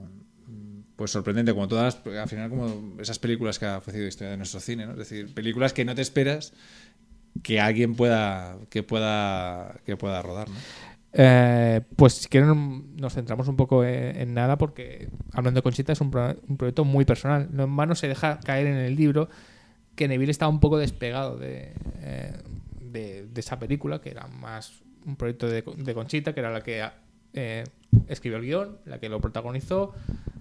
pues sorprendente, como todas, al final como esas películas que ha ofrecido historia de nuestro cine, ¿no? Es decir, películas que no te esperas que alguien pueda, que pueda, que pueda rodar, ¿no? Eh, pues si quieren nos centramos un poco en, nada porque hablando de Conchita es un, proyecto muy personal. No en vano se deja caer en el libro que Neville estaba un poco despegado de, eh, esa película, que era más un proyecto de, Conchita, que era la que eh, escribió el guión, la que lo protagonizó,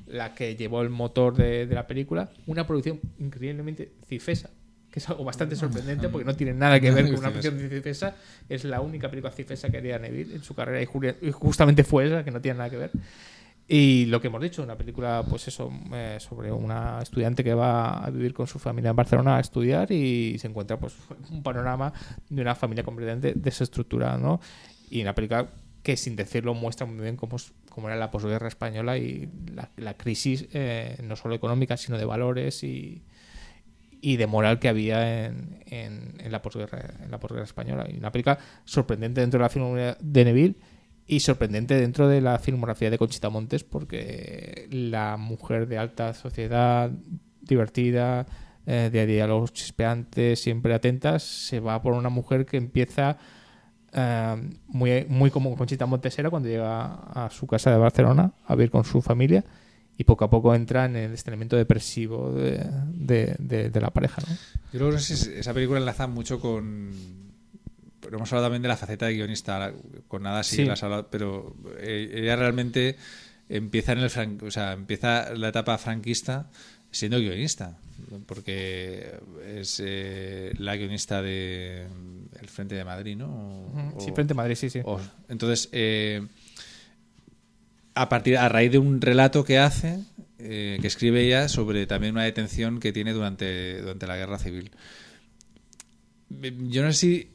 la que llevó el motor de, la película, una producción increíblemente cifesa que es algo bastante ah, sorprendente ah. porque no tiene nada que ver con una producción Cifesa. Es la única película Cifesa que haría Neville en su carrera y justamente fue esa, que no tiene nada que ver. Y lo que hemos dicho, una película, pues eso, eh, sobre una estudiante que va a vivir con su familia en Barcelona a estudiar y se encuentra, pues, un panorama de una familia completamente desestructurada, ¿no? Y una película que sin decirlo muestra muy bien cómo, era la posguerra española y la, crisis eh, no solo económica, sino de valores y, de moral que había en, la posguerra, en la española. Y una película sorprendente dentro de la filmografía de Neville y sorprendente dentro de la filmografía de Conchita Montes porque la mujer de alta sociedad, divertida, eh, de diálogos chispeantes, siempre atentas, se va por una mujer que empieza eh, muy, muy como Conchita Montesera cuando llega a, su casa de Barcelona a vivir con su familia y poco a poco entra en el este elemento depresivo de, la pareja. ¿no? Yo creo que esa película enlaza mucho con... hemos hablado también de la faceta de guionista, con nada así pero eh, ella realmente empieza en el o sea, empieza la etapa franquista siendo guionista, porque es eh, la guionista de El Frente de Madrid, ¿no? sí, Frente de Madrid, sí, sí. entonces, eh, a partir, a raíz de un relato que hace, eh, que escribe ella sobre también una detención que tiene durante, durante la Guerra Civil. Yo no sé si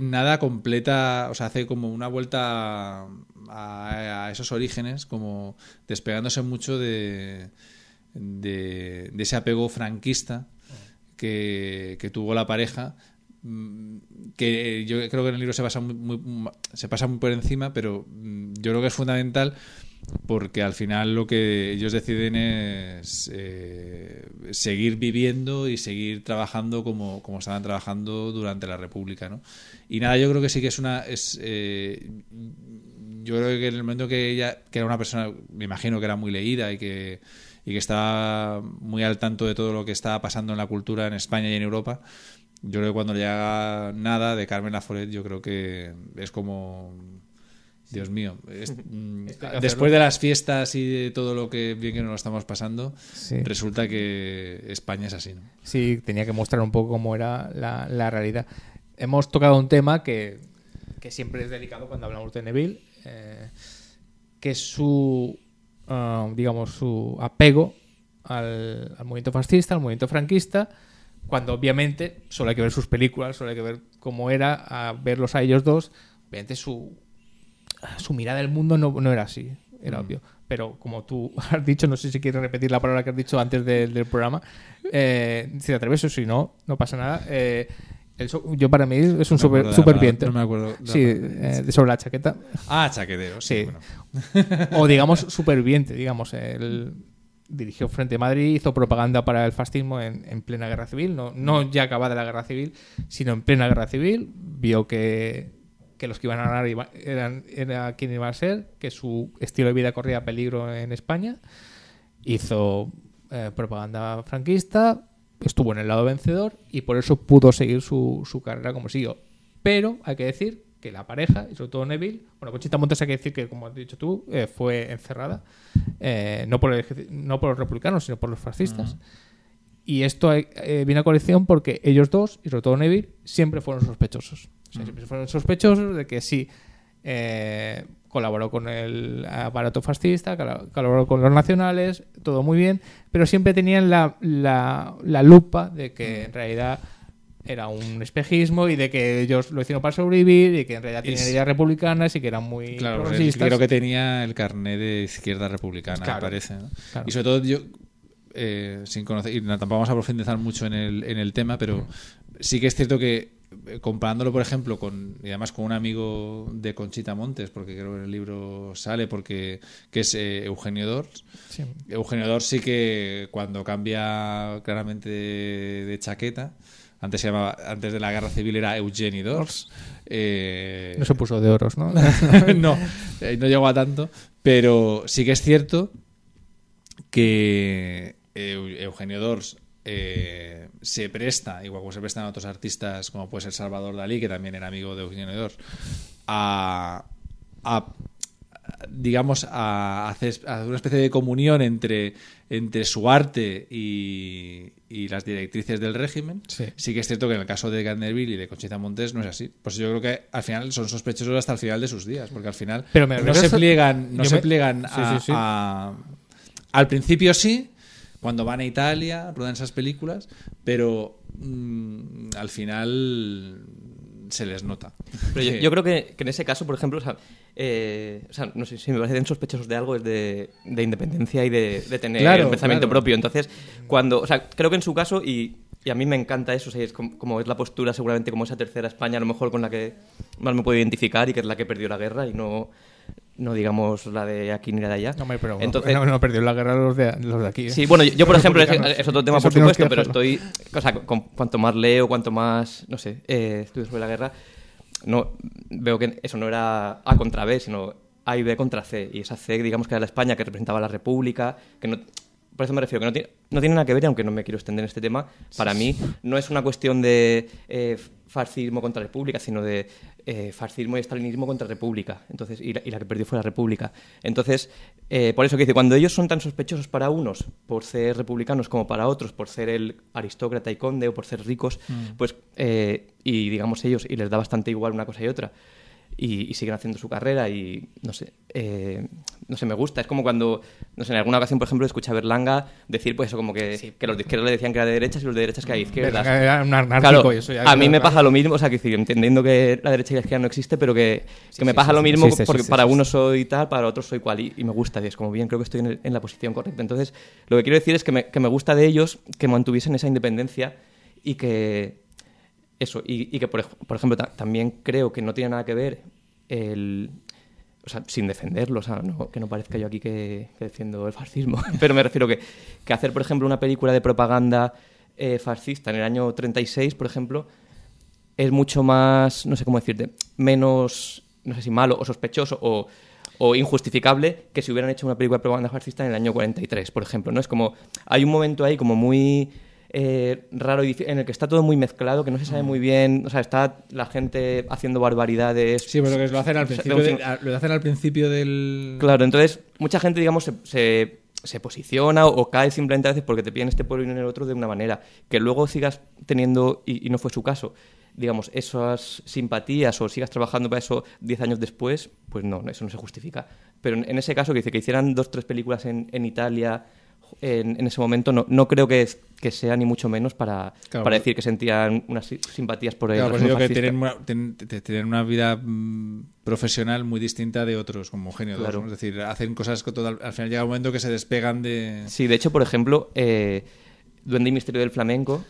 nada completa, o sea, hace como una vuelta a esos orígenes, como despegándose mucho de de, ese apego franquista que, tuvo la pareja, mm, que yo creo que en el libro se, pasa muy, se pasa muy por encima, pero mm, yo creo que es fundamental porque al final lo que ellos deciden es eh, seguir viviendo y seguir trabajando como, como, estaban trabajando durante la República, ¿no? Y nada, yo creo que sí que es una... Es, eh, yo creo que en el momento que ella, que era una persona, me imagino que era muy leída y que y que está muy al tanto de todo lo que está pasando en la cultura en España y en Europa, yo creo que cuando llega nada de Carmen Laforet, yo creo que es como Dios mío. Mm, después de las fiestas y de todo lo que bien que nos lo estamos pasando, resulta que España es así. Sí, tenía que mostrar un poco cómo era la, realidad. Hemos tocado un tema que, siempre es delicado cuando hablamos de Neville, eh, que su Ah, digamos, su apego al, movimiento fascista, al movimiento franquista, cuando obviamente solo hay que ver sus películas, solo hay que ver cómo era, a verlos a ellos dos, obviamente su, su mirada del mundo no, no era así, era mm. obvio. Pero como tú has dicho, no sé si quieres repetir la palabra que has dicho antes del programa, eh, si te atreves o si no, no pasa nada. Eh, yo para mí es un superviente. super, No me acuerdo. Sí, eh, sobre la chaqueta. Ah, chaquetero. Sí. o digamos superviente. digamos. Él dirigió Frente Madrid, hizo propaganda para el fascismo en, plena guerra civil, no, no ya acabada la guerra civil, sino en plena guerra civil. Vio que, los que iban a ganar eran, era quien iba a ser, que su estilo de vida corría peligro en España. Hizo eh, propaganda franquista, estuvo en el lado vencedor y por eso pudo seguir su, su carrera como siguió. Pero hay que decir que la pareja, y sobre todo Neville, bueno, Conchita Montes hay que decir que, como has dicho tú, eh, fue encerrada, eh, no, por no por los republicanos, sino por los fascistas. Y esto eh, viene a colección porque ellos dos, y sobre todo Neville, siempre fueron sospechosos. O sea, Siempre fueron sospechosos de que sí colaboró con el aparato fascista, colaboró con los nacionales, todo muy bien, pero siempre tenían la, lupa de que en realidad era un espejismo y de que ellos lo hicieron para sobrevivir y que en realidad tenían ideas republicanas y que eran muy claro, progresistas. Creo que tenía el carnet de izquierda republicana, pues parece. Y sobre todo yo, eh, sin conocer, tampoco vamos a profundizar mucho en el tema, pero mm. sí que es cierto que eh, comparándolo, por ejemplo, con, y además con un amigo de Conchita Montes, porque creo que en el libro sale, porque que es eh, Eugenio Dors. Eugenio Dors sí que cuando cambia claramente de, chaqueta, antes se llamaba, antes de la guerra civil era Eugenio Dors. Eh, no se puso de oros, ¿no? no, no llegó a tanto, pero sí que es cierto que Eugenio Dors eh, se presta, igual como se prestan otros artistas como puede ser Salvador Dalí, que también era amigo de Eugenio Dor, a, digamos, a hacer, una especie de comunión entre, entre su arte y, las directrices del régimen. Sí. que es cierto que en el caso de Ganderville y de Conchita Montes no es así. Pues yo creo que al final son sospechosos hasta el final de sus días, porque al final no, se, pliegan, no se pliegan, no al principio sí, cuando van a Italia, rodan esas películas, pero mm, al final se les nota. yo, creo que, en ese caso, por ejemplo, o sea, eh, no sé si me parecen sospechosos de algo, es de, independencia y de, tener pensamiento propio. Entonces, cuando, o sea, creo que en su caso, y, a mí me encanta eso, es como, es la postura seguramente como esa tercera España, a lo mejor con la que más me puedo identificar y que es la que perdió la guerra y no, no digamos la de aquí ni la de allá. No me no, no, perdió la guerra los de, los de aquí. ¿eh? Sí, bueno, yo, por ejemplo, es, otro tema, por supuesto, pero estoy. O sea, cuanto más leo, cuanto más, no sé, eh, estudio sobre la guerra, no veo que eso no era A contra B, sino A y B contra C. Y esa C, digamos que era la España que representaba la República, que por eso me refiero, que no tiene, nada que ver, aunque no me quiero extender en este tema, para mí no es una cuestión de eh, fascismo contra república, sino de eh, fascismo y estalinismo contra república. Entonces, y la, que perdió fue la república. Entonces, eh, por eso que dice, cuando ellos son tan sospechosos para unos por ser republicanos como para otros, por ser el aristócrata y conde o por ser ricos, mm. pues, eh, y digamos ellos, y les da bastante igual una cosa y otra y, siguen haciendo su carrera y no sé, eh, no sé, me gusta. Es como cuando, no sé, en alguna ocasión, por ejemplo, escuché a Berlanga decir, pues eso, como que, que los de izquierda le decían que era de derechas y los de derechas que era de izquierdas. Era un claro, y eso ya a mí me pasa lo mismo, o sea, que decir, entendiendo que la derecha y la izquierda no existe, pero que, que me pasa lo mismo porque para uno soy tal, para otro soy cual y, me gusta. Y es como bien, creo que estoy en, la posición correcta. Entonces, lo que quiero decir es que que me gusta de ellos que mantuviesen esa independencia y que eso, y, que por, ejemplo también creo que no tiene nada que ver el... O sea, sin defenderlo, o sea, que no parezca yo aquí que, defiendo el fascismo, pero me refiero que, que hacer, por ejemplo, una película de propaganda eh, fascista en el año 36, por ejemplo, es mucho más, no sé cómo decirte, menos, no sé si malo o sospechoso o, o, injustificable que si hubieran hecho una película de propaganda fascista en el año 43, por ejemplo. ¿no? Es como, hay un momento ahí como muy eh, y raro en el que está todo muy mezclado, que no se sabe muy mm. bien, o sea, está la gente haciendo barbaridades. Sí, pero lo hacen al principio, lo hacen al principio del... Claro, entonces mucha gente, digamos, se, posiciona o, cae simplemente a veces porque te piden este pueblo y en el otro de una manera. Que luego sigas teniendo, y, no fue su caso, digamos, esas simpatías o sigas trabajando para eso 10 años después, pues no, eso no se justifica. Pero en, ese caso que dice que hicieran dos, tres películas en, en Italia en, ese momento no, creo que, sea ni mucho menos para, pues decir que sentían unas simpatías por el claro, pues que tienen una, tienen, una vida mm, profesional muy distinta de otros, como Eugenio. Es decir, hacen cosas que al final llega un momento que se despegan de... Sí, de hecho, por ejemplo, eh, Duende y Misterio del Flamenco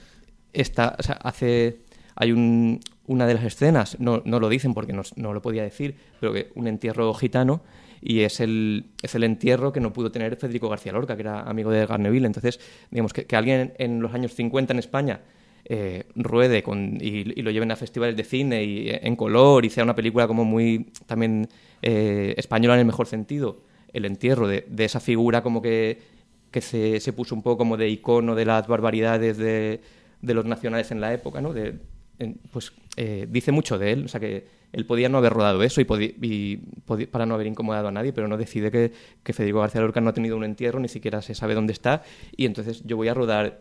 está, hace... Hay una de las escenas, no, lo dicen porque no, no lo podía decir, pero que un entierro gitano y es el, es el entierro que no pudo tener Federico García Lorca, que era amigo de Garneville. Entonces, digamos, que, que alguien en los años 50 en España eh, ruede y, lo lleven a festivales de cine y eh, en color y sea una película como muy también eh, española en el mejor sentido, el entierro de, esa figura como que, que se, se, puso un poco como de icono de las barbaridades de, de los nacionales en la época, ¿no? pues dice mucho de él, o sea que él podía no haber rodado eso y, para no haber incomodado a nadie, pero no decide que, Federico García Lorca no ha tenido un entierro, ni siquiera se sabe dónde está, y entonces yo voy a rodar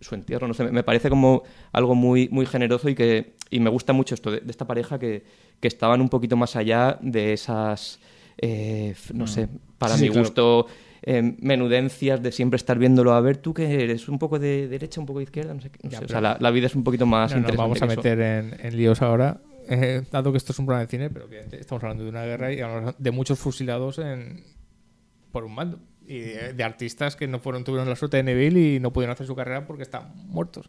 su entierro. No sé, me parece como algo muy, muy generoso y que y me gusta mucho esto de, esta pareja que, que, estaban un poquito más allá de esas, eh, no, sé, para mi gusto, eh, menudencias de siempre estar viéndolo a ver tú que eres un poco de derecha, un poco de izquierda, no sé. o sea, la, vida es un poquito más interesante. vamos a meter en líos ahora, eh, dado que esto es un programa de cine, pero obviamente estamos hablando de una guerra y de muchos fusilados por un mando. Y de, artistas que no fueron, tuvieron la suerte de Neville y no pudieron hacer su carrera porque están muertos.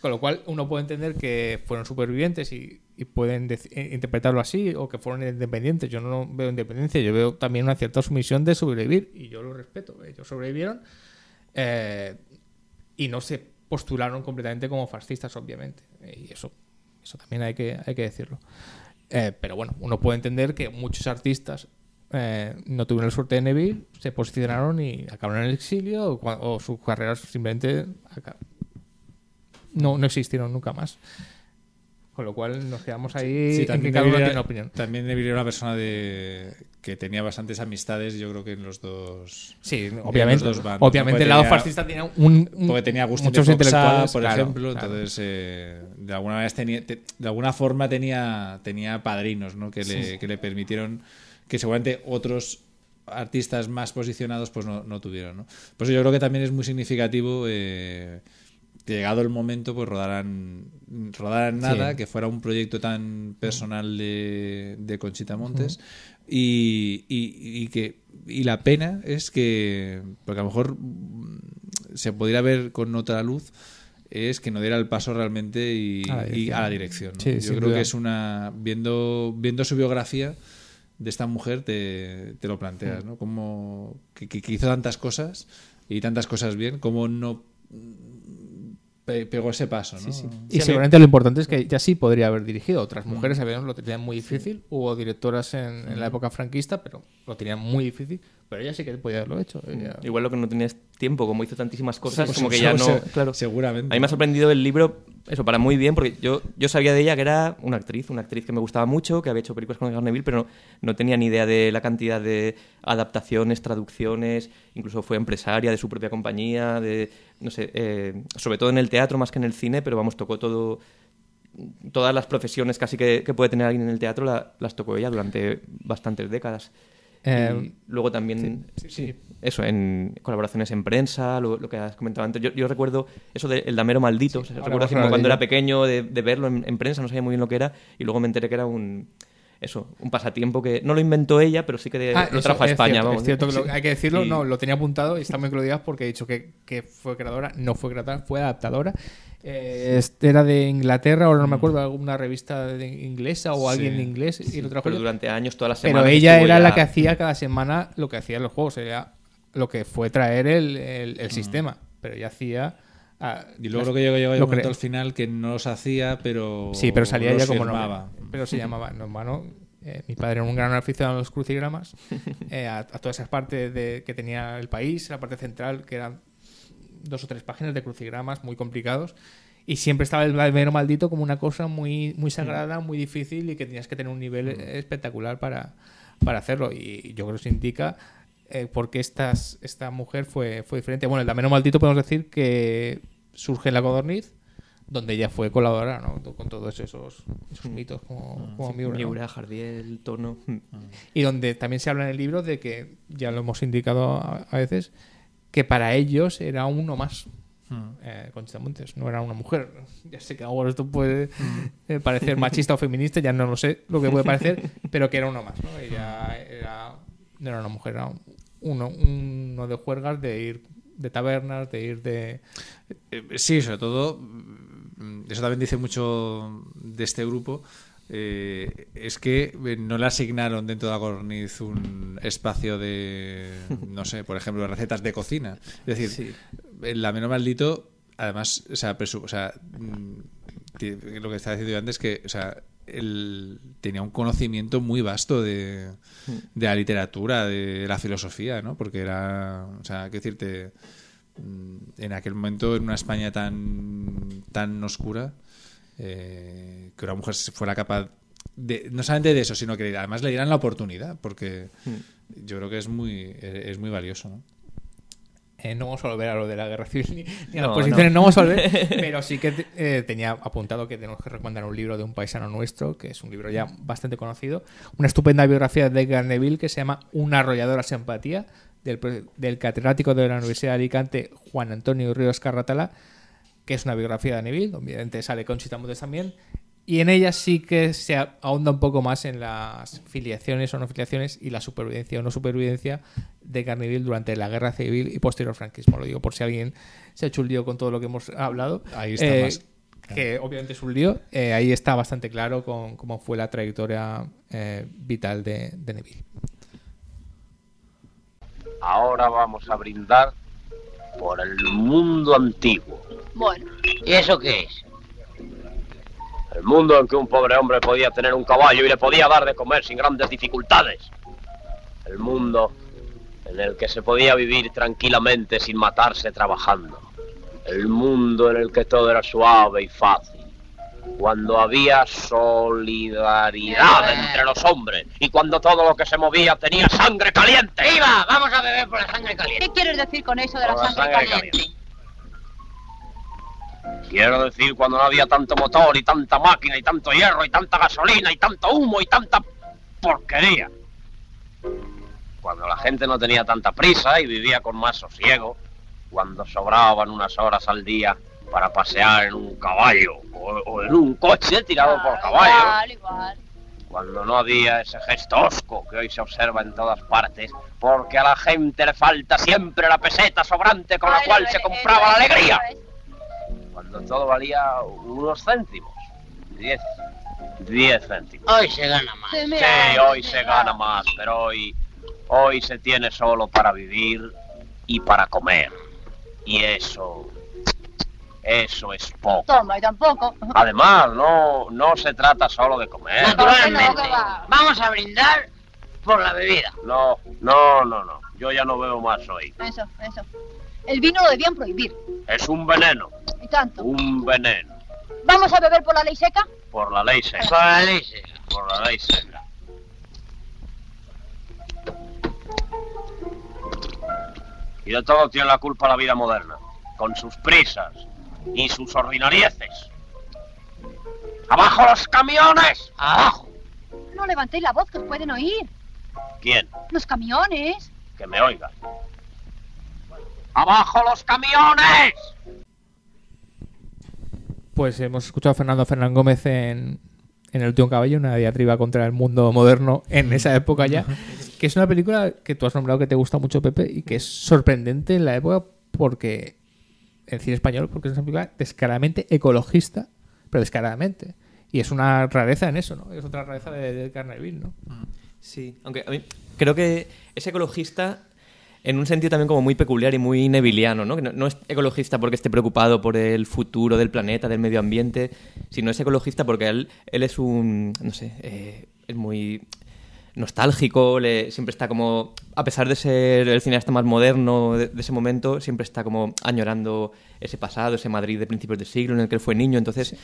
Con lo cual uno puede entender que fueron supervivientes y, pueden eh, interpretarlo así o que fueron independientes. Yo no veo independencia, yo veo también una cierta sumisión de sobrevivir y yo lo respeto. Ellos sobrevivieron eh, y no se postularon completamente como fascistas, obviamente. Y eso eso también hay que, hay que decirlo. Eh, pero bueno, uno puede entender que muchos artistas eh, no tuvieron la suerte de Neville, se posicionaron y acabaron en el exilio o, sus carreras simplemente no, no existieron nunca más. Con lo cual nos quedamos ahí también en opinión. También debería una persona de que tenía bastantes amistades, yo creo que en los dos. Sí, obviamente. obviamente el lado fascista tenía un, Porque tenía gusto muchos de por ejemplo. Entonces, eh, de alguna de alguna forma tenía, tenía padrinos, ¿no? Que le, permitieron que seguramente otros artistas más posicionados pues no, no tuvieron. ¿no? Por eso yo creo que también es muy significativo. Eh, llegado el momento, pues rodaran, rodaran nada, que fuera un proyecto tan personal de, de Conchita Montes. y, que y la pena es que porque a lo mejor se pudiera ver con otra luz es que no diera el paso realmente y a la dirección. Yo creo que es una viendo viendo su biografía de esta mujer te, lo planteas, mm. ¿no? Como que, hizo tantas cosas y tantas cosas bien, como no pegó ese paso. ¿no? Y seguramente lo importante es que ya sí podría haber dirigido. Otras mujeres mm. lo tenían muy difícil. Hubo directoras en, la mm. época franquista, pero lo tenían muy difícil. Pero ella sí que podía haberlo hecho. Mm. Igual lo que no tenías tiempo, como hizo tantísimas cosas, como pues que ya no. claro. Seguramente. A mí me ha sorprendido el libro, eso, para muy bien, porque yo, yo sabía de ella que era una actriz, una actriz que me gustaba mucho, que había hecho películas con Garneville, pero no tenía ni idea de la cantidad de adaptaciones, traducciones, incluso fue empresaria de su propia compañía, de no sé, eh, sobre todo en el teatro más que en el cine, pero vamos, tocó todo, todas las profesiones casi que, puede tener alguien en el teatro las tocó ella durante bastantes décadas. Eh, luego también, sí, eso, en colaboraciones en prensa, lo, que has comentado antes. Yo, recuerdo eso del damero maldito, recuerdo cuando era pequeño de, verlo en, prensa, no sabía muy bien lo que era, y luego me enteré que era un, eso, un pasatiempo que no lo inventó ella, pero sí que ah, lo trajo a España. Es cierto, que hay que decirlo, no, lo tenía apuntado y está muy claro, porque he dicho que, fue creadora, no fue creadora, fue adaptadora. Eh, era de Inglaterra, o no me acuerdo, alguna revista inglesa o alguien de inglés. y lo trajo pero durante años, todas las semanas. Pero ella era la que hacía cada semana lo que hacía los juegos, era lo que fue traer el, sistema. Pero ella hacía Ah, y luego creo que llegó, llegó momento al final que no los hacía, pero. Sí, pero salía ya como llamaba. pero se llamaba. No, eh, mi padre era un gran aficionado a los crucigramas, eh, a, todas esas partes de, que tenía el país, la parte central, que eran dos o tres páginas de crucigramas muy complicados. Y siempre estaba el verano maldito como una cosa muy, muy sagrada, muy difícil y que tenías que tener un nivel mm. espectacular para, para hacerlo. Y yo creo que se indica eh, porque estas, esta mujer fue, fue diferente. Bueno, el menos Maldito podemos decir que surge en la codorniz, donde ella fue colaboradora ¿no? con todos esos, mm. mitos como, ah, Miura. Miura Jardiel, Tono. Y donde también se habla en el libro de que, ya lo hemos indicado a, veces, que para ellos era uno más. Mm. Eh, Conchita Montes, no era una mujer. Ya sé que ahora esto puede mm. eh, parecer machista o feminista, ya no lo sé lo que puede parecer, pero que era uno más. ¿no? Ella era, no era una mujer, era uno, de juergas de ir de tabernas, de ir de... Eh, sí, sobre todo, mm, eso también dice mucho de este grupo, eh, es que eh, no le asignaron dentro de la un espacio de, no sé, por ejemplo, recetas de cocina. Es decir, la menos maldito, además, o sea, o sea, mm, lo que estaba diciendo yo antes, que, o sea, él tenía un conocimiento muy vasto hmm. de, la literatura, de la filosofía, ¿no? Porque era, o sea, qué decirte, mm, en aquel momento, en una España tan, tan oscura, eh, que una mujer fuera capaz, de, no solamente de eso, sino que además le dieran la oportunidad, porque hmm. yo creo que es muy, e, es muy valioso, ¿no? Eh, no vamos a volver a lo de la guerra civil ni, a las posiciones, no. vamos a volver, pero sí que eh, tenía apuntado que tenemos que recomendar un libro de un paisano nuestro, que es un libro ya bastante conocido, una estupenda biografía de Edgar Neville que se llama Una arrolladora simpatía, del, del catedrático de la Universidad de Alicante, Juan Antonio Ríos Carratala, que es una biografía de Neville, obviamente sale con Montes también, y en ella sí que se ahonda un poco más en las filiaciones o no filiaciones y la supervivencia o no supervivencia de carneville durante la guerra civil y posterior franquismo. Lo digo por si alguien se ha hecho un lío con todo lo que hemos hablado. Ahí está eh, más. Que obviamente es un lío. Eh, ahí está bastante claro con cómo fue la trayectoria eh, vital de, de Neville. Ahora vamos a brindar por el mundo antiguo. Bueno. ¿Y eso qué es? El mundo en que un pobre hombre podía tener un caballo y le podía dar de comer sin grandes dificultades. El mundo en el que se podía vivir tranquilamente sin matarse trabajando. El mundo en el que todo era suave y fácil. Cuando había solidaridad entre los hombres y cuando todo lo que se movía tenía sangre caliente. Iba, Vamos a beber por la sangre caliente. ¿Qué quieres decir con eso de la, sangre, caliente. Quiero decir, cuando no había tanto motor y tanta máquina y tanto hierro y tanta gasolina y tanto humo y tanta porquería. Cuando la gente no tenía tanta prisa y vivía con más sosiego. Cuando sobraban unas horas al día para pasear en un caballo o, en un coche tirado por caballo. Cuando no había ese gesto osco que hoy se observa en todas partes, porque a la gente le falta siempre la peseta sobrante con la cual se compraba la alegría todo valía unos céntimos. Diez. Diez céntimos. Hoy se gana más. Sí, hoy se gana más, pero hoy, hoy se tiene solo para vivir y para comer. Y eso eso es poco. Toma, y tampoco. Además, no, no se trata solo de comer. Vamos a brindar por la bebida. No, no, no, no. Yo ya no veo más hoy. Eso, eso. El vino lo debían prohibir. Es un veneno. ¿Y tanto? Un veneno. ¿Vamos a beber por la ley seca? Por la ley seca. Por la ley seca. Por la ley seca. Y de todo tiene la culpa la vida moderna, con sus prisas y sus ordinarieces. ¡Abajo los camiones! ¡Abajo! No levantéis la voz, que os pueden oír. ¿Quién? Los camiones. Que me oigan. ¡Abajo los camiones! Pues hemos escuchado a Fernando Fernán Gómez en, El último caballo, una diatriba contra el mundo moderno en esa época ya, que es una película que tú has nombrado que te gusta mucho, Pepe, y que es sorprendente en la época porque, en cine español, porque es una película descaradamente ecologista, pero descaradamente. Y es una rareza en eso, ¿no? Es otra rareza de, de ¿no? Ah, sí, aunque a mí creo que es ecologista en un sentido también como muy peculiar y muy nebiliano, ¿no? Que no, es ecologista porque esté preocupado por el futuro del planeta, del medio ambiente, sino es ecologista porque él, él es un, no sé, eh, es muy nostálgico, siempre está como, a pesar de ser el cineasta más moderno de, ese momento, siempre está como añorando ese pasado, ese Madrid de principios del siglo en el que él fue niño. Entonces,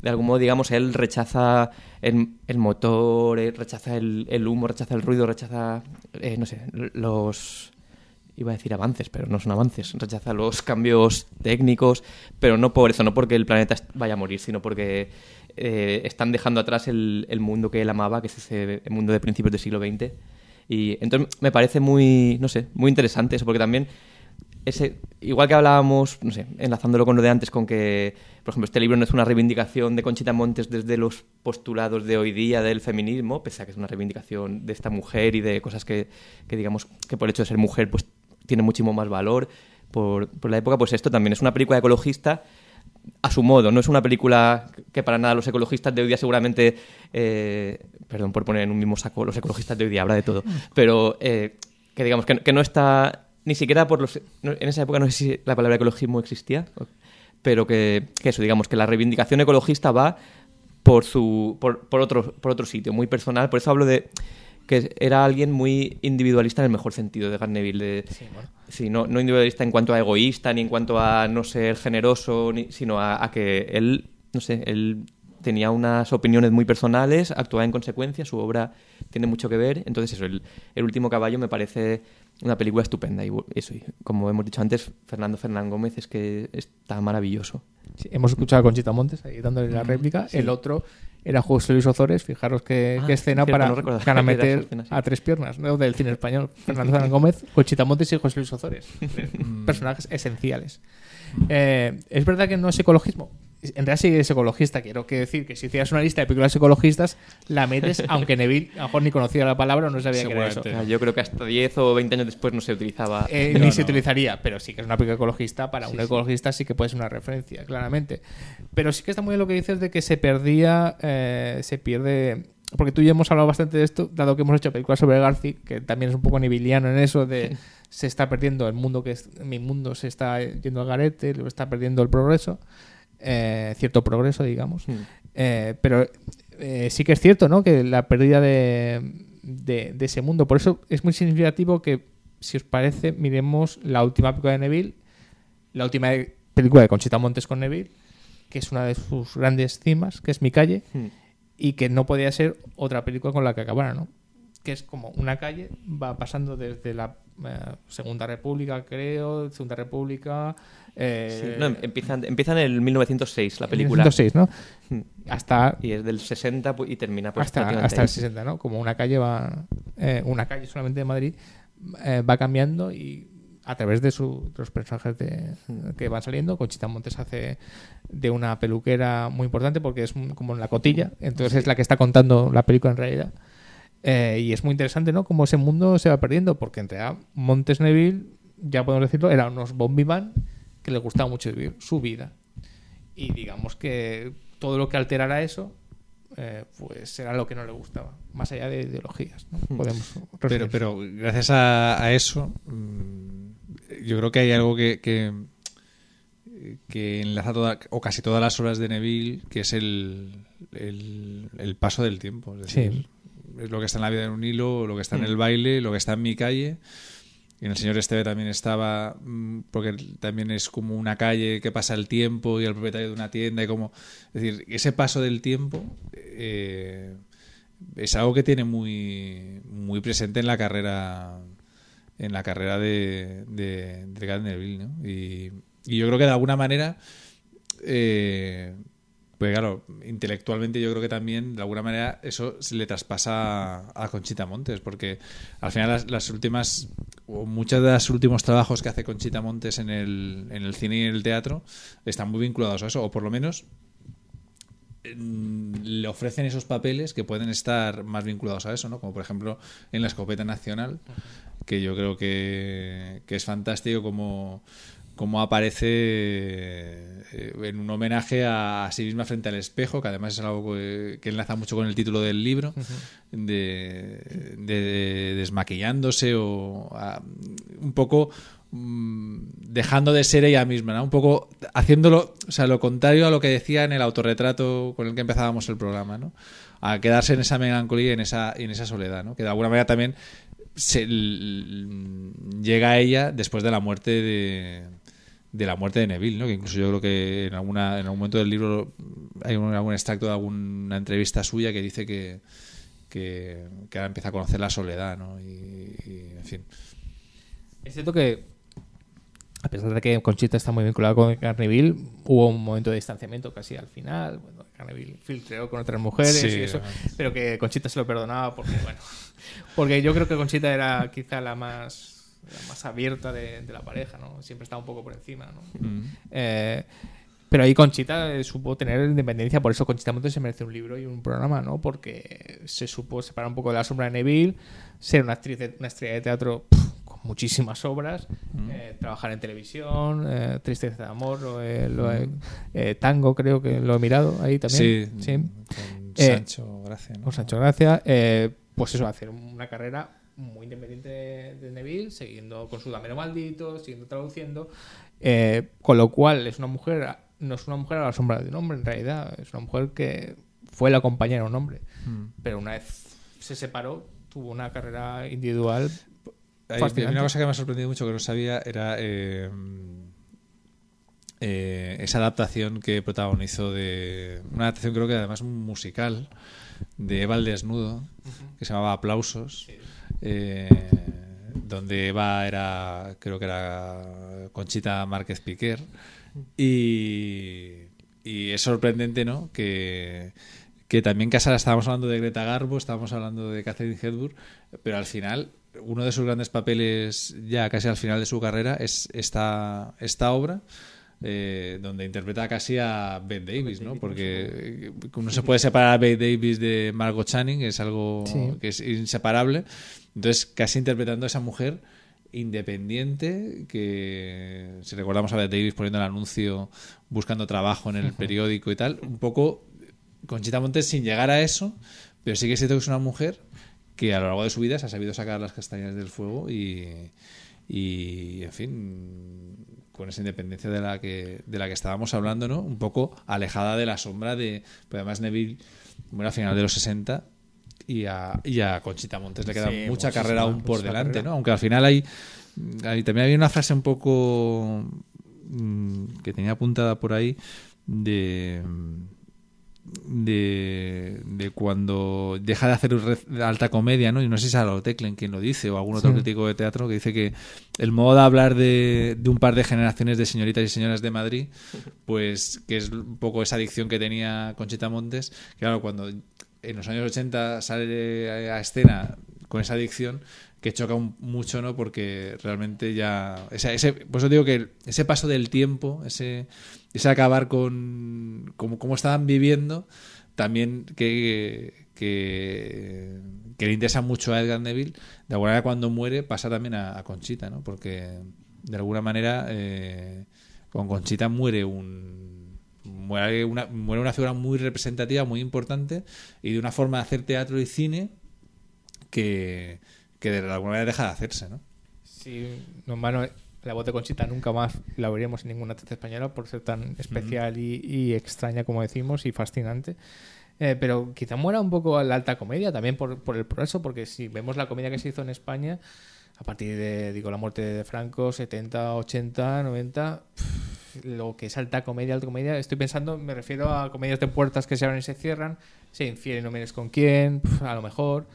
de algún modo, digamos, él rechaza el, el motor, eh, rechaza el, humo, rechaza el ruido, rechaza, eh, no sé, los iba a decir avances, pero no son avances. Rechaza los cambios técnicos, pero no por eso, no porque el planeta vaya a morir, sino porque eh, están dejando atrás el, mundo que él amaba, que es ese mundo de principios del siglo XX. Y entonces me parece muy, no sé, muy interesante eso, porque también ese, igual que hablábamos, no sé, enlazándolo con lo de antes, con que, por ejemplo, este libro no es una reivindicación de Conchita Montes desde los postulados de hoy día del feminismo, pese a que es una reivindicación de esta mujer y de cosas que, que digamos, que por el hecho de ser mujer, pues tiene muchísimo más valor por, la época, pues esto también es una película ecologista a su modo. No es una película que para nada los ecologistas de hoy día seguramente, eh, perdón por poner en un mismo saco los ecologistas de hoy día, habrá de todo, pero eh, que digamos que, no está ni siquiera por los... en esa época no sé si la palabra ecologismo existía, pero que, eso, digamos, que la reivindicación ecologista va por, su, por, otro, por otro sitio, muy personal. Por eso hablo de que era alguien muy individualista en el mejor sentido de Garneville. sí, bueno. no, individualista en cuanto a egoísta, ni en cuanto a no ser generoso, sino a, que él, no sé, él tenía unas opiniones muy personales, actuaba en consecuencia, su obra tiene mucho que ver. Entonces, eso, el, último caballo me parece una película estupenda. Y eso, y como hemos dicho antes, Fernando Fernán Gómez es que está maravilloso. hemos escuchado a Conchita Montes ahí dándole la mm, réplica. El otro era José Luis Ozores, fijaros qué, ah, escena para, no meter a tres piernas ¿no? del cine español. Fernando Zan Gómez, y José Luis Ozores. Mm. personajes esenciales. Eh, es verdad que no es ecologismo. En realidad sí es ecologista, quiero decir que si hicieras una lista de películas ecologistas, la metes, aunque Neville a lo mejor ni conocía la palabra o no sabía que era eso. yo creo que hasta 10 o 20 años después no se utilizaba. Eh, ni se utilizaría, pero sí que es una película ecologista, para un ecologista sí. que puede ser una referencia, claramente. Pero sí que está muy bien lo que dices de que se perdía, eh, se pierde porque tú y yo hemos hablado bastante de esto, dado que hemos hecho películas sobre García que también es un poco neviliano en eso de se está perdiendo el mundo que es, mi mundo se está yendo al garete, está perdiendo el progreso, eh, cierto progreso, digamos. Hmm. Eh, pero eh, sí que es cierto, ¿no? Que la pérdida de, ese mundo. Por eso es muy significativo que, si os parece, miremos la última película de Neville, la última película de Conchita Montes con Neville, que es una de sus grandes cimas, que es Mi Calle. Hmm y que no podía ser otra película con la que acabara, ¿no? Que es como una calle, va pasando desde la eh, Segunda República, creo, Segunda República... Eh, empiezan, empiezan en el 1906 la película. 1906, ¿no? Hmm. Hasta... Y es del 60 pues, y termina pues, hasta, hasta el 60, ¿no? Como una calle va... Eh, una calle solamente de Madrid eh, va cambiando y a través de, sus los personajes que van saliendo. Conchita Montes hace de una peluquera muy importante porque es como en la cotilla, entonces es la que está contando la película en realidad. Eh, y es muy interesante, ¿no? Cómo ese mundo se va perdiendo, porque entre realidad Montes Neville, ya podemos decirlo, era unos bombiman que le gustaba mucho vivir su vida. Y digamos que todo lo que alterara eso eh, pues era lo que no le gustaba, más allá de ideologías. ¿no? Hmm. Podemos pero, pero gracias a, eso, mm, yo creo que hay algo que, que, enlaza o casi todas las horas de Neville, que es el, el, paso del tiempo. Es decir, es lo que está en la vida en un hilo, lo que está en mm. el baile, lo que está en mi calle. En el señor Esteve también estaba, mm, porque también es como una calle que pasa el tiempo y el propietario de una tienda y como... decir, ese paso del tiempo eh, es algo que tiene muy, muy presente en la carrera en la carrera de, de, de ¿no? Y, y, yo creo que de alguna manera, eh, pues claro, intelectualmente yo creo que también de alguna manera eso se le traspasa a Conchita Montes, porque al final las, últimas, o muchos de los últimos trabajos que hace Conchita Montes en el, en el cine y en el teatro están muy vinculados a eso, o por lo menos mm, le ofrecen esos papeles que pueden estar más vinculados a eso, ¿no? Como por ejemplo en la escopeta nacional, que yo creo que, es fantástico como, como aparece eh, en un homenaje a, sí misma frente al espejo, que además es algo que, enlaza mucho con el título del libro, de, desmaquillándose o un poco mm, dejando de ser ella misma, ¿no? un poco haciéndolo, o sea, lo contrario a lo que decía en el autorretrato con el que empezábamos el programa, ¿no? a quedarse en esa melancolía y en esa, en esa soledad, ¿no? que de alguna manera también se, llega a ella después de la muerte de, la muerte de Neville, que incluso yo creo que en, alguna, en algún momento del libro hay algún extracto de alguna entrevista suya que dice que, ahora empieza a conocer la soledad, ¿no? y, en fin. Es cierto que, a pesar de que Conchita está muy vinculada con Carneville, hubo un momento de distanciamiento casi al final. Bueno, Carneville filtreó con otras mujeres y eso, pero que Conchita se lo perdonaba porque, bueno. Porque yo creo que Conchita era quizá la más, más abierta de, la pareja, ¿no? Siempre estaba un poco por encima, ¿no? Mm. Eh, pero ahí Conchita eh, supo tener independencia, por eso Conchita Montes se merece un libro y un programa, ¿no? Porque se supo separar un poco de la sombra de Neville, ser una actriz, una estrella de teatro con muchísimas obras, mm. eh, trabajar en televisión, Tristeza de Amor, mm. Tango creo que lo he mirado ahí también. Sí, ¿sí? Con Sancho gracias Sancho pues eso, hacer una carrera muy independiente de, Neville, siguiendo con su damero maldito, siguiendo traduciendo, eh, con lo cual es una mujer, no es una mujer a la sombra de un hombre en realidad, es una mujer que fue la compañera de un hombre, mm. pero una vez se separó, tuvo una carrera individual. Hay, una cosa que me ha sorprendido mucho que no sabía era eh, eh, esa adaptación que protagonizó de una adaptación creo que además musical de Eva el desnudo, que se llamaba Aplausos, eh, donde Eva era, creo que era Conchita Márquez Piquer, y, es sorprendente, ¿no? Que, también Casara, estábamos hablando de Greta Garbo, estábamos hablando de Catherine Hedburg pero al final uno de sus grandes papeles ya casi al final de su carrera es esta obra eh, donde interpreta casi a Ben Davis, ¿no? Porque eh, no se puede separar a Davis de Margot Channing, es algo que es inseparable. Entonces, casi interpretando a esa mujer independiente que si recordamos a Ben Davis poniendo el anuncio buscando trabajo en el periódico y tal, un poco Conchita Montes sin llegar a eso, pero sí que es cierto que es una mujer que a lo largo de su vida se ha sabido sacar las castañas del fuego y en fin, con esa independencia de la que, de la que estábamos hablando, ¿no? Un poco alejada de la sombra de. Pues además Neville bueno a final de los 60 y a, y a Conchita Montes le queda mucha carrera aún por delante, ¿no? Aunque al final hay, También había una frase un poco. Mm, que tenía apuntada por ahí de de, cuando deja de hacer alta comedia, ¿no? Y no sé si es lo quien lo dice, o algún otro crítico de teatro que dice que el modo de hablar de, de, un par de generaciones de señoritas y señoras de Madrid, pues que es un poco esa adicción que tenía Conchita Montes, claro, cuando en los años 80 sale a escena con esa adicción que choca mucho, ¿no? Porque realmente ya. Ese, ese, por eso digo que ese paso del tiempo, ese, acabar con cómo como estaban viviendo, también que, que, le interesa mucho a Edgar Neville, de alguna manera cuando muere pasa también a, Conchita, ¿no? Porque de alguna manera eh, con Conchita muere un muere una, muere una figura muy representativa, muy importante, y de una forma de hacer teatro y cine que, que de alguna manera deja de hacerse, ¿no? Sí, no, la voz de Conchita nunca más la veríamos en ninguna teta española por ser tan especial y, extraña, como decimos, y fascinante. Eh, pero quizá muera un poco la alta comedia también por, el progreso, porque si vemos la comedia que se hizo en España, a partir de digo la muerte de Franco, 70, 80, 90, lo que es alta comedia, alta comedia, estoy pensando, me refiero a comedias de puertas que se abren y se cierran, se infieren, no con quién, a lo mejor.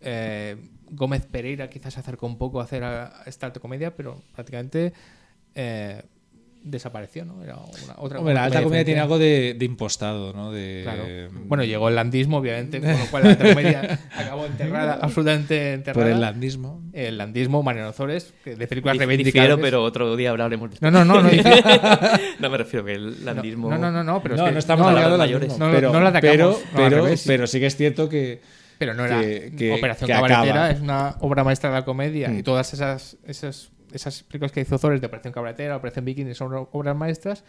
Eh, Gómez Pereira quizás se acercó un poco a hacer esta alta comedia, pero prácticamente eh, desapareció, ¿no? Era otra la alta comedia tiene algo de, impostado, ¿no? Mm. Bueno, llegó el landismo, obviamente, con lo cual la alta comedia acabó enterrada, absolutamente enterrada. Por el landismo. El landismo, Mariano Zores, de películas Dif pero otro día hablaremos No, no, no. No, no me refiero que el landismo... No, no, no, no pero no, es que no estamos hablando de mayores. No, pero, pero, pero, pero sí que es cierto que pero no era Operación Cabaretera, es una obra maestra de la comedia. Mm. Y todas esas, esas, esas películas que hizo Zores de Operación Cabaretera, Operación Bikini, son obras maestras.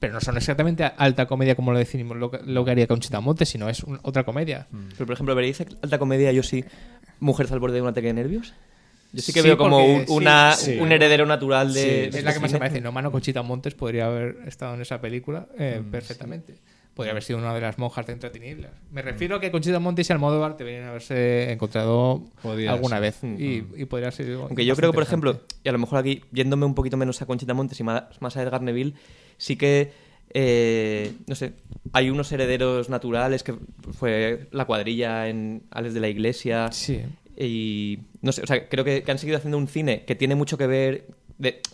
Pero no son exactamente alta comedia como lo definimos lo, que haría Conchita Montes, sino es otra comedia. Mm. Pero, por ejemplo, ¿veréis alta comedia? Yo sí, Mujer al borde de un ataque de nervios. Yo sí que veo como un heredero natural de. es este la que más se parece. No, mano, Conchita Montes podría haber estado en esa película eh, mm, perfectamente podría haber sido una de las monjas de Me refiero a que Conchita Montes y Almodóvar a haberse encontrado alguna vez y, y, podría ser. Aunque yo creo por ejemplo, y a lo mejor aquí viéndome un poquito menos a Conchita Montes y más, a Edgar Neville, sí que. Eh, no sé, hay unos herederos naturales que fue la cuadrilla en Ales de la Iglesia. Sí. Y no sé, o sea, creo que han seguido haciendo un cine que tiene mucho que ver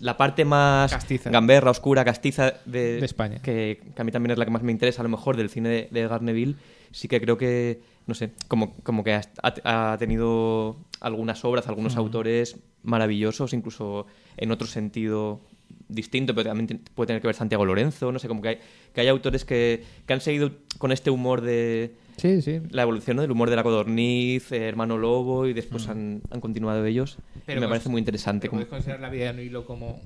la parte más gamberra, oscura, castiza de, España. Que, a mí también es la que más me interesa, a lo mejor, del cine de, Garneville, sí que creo que, no sé, como, que ha, tenido algunas obras, algunos autores maravillosos, incluso en otro sentido distinto, pero también puede tener que ver Santiago Lorenzo, no sé, como que hay, que hay autores que han seguido con este humor de Sí, sí. La evolución del humor de la codorniz, eh, Hermano Lobo, y después mm. han, continuado ellos. Pero me pues, parece muy interesante. ¿Puedes considerar la vida de como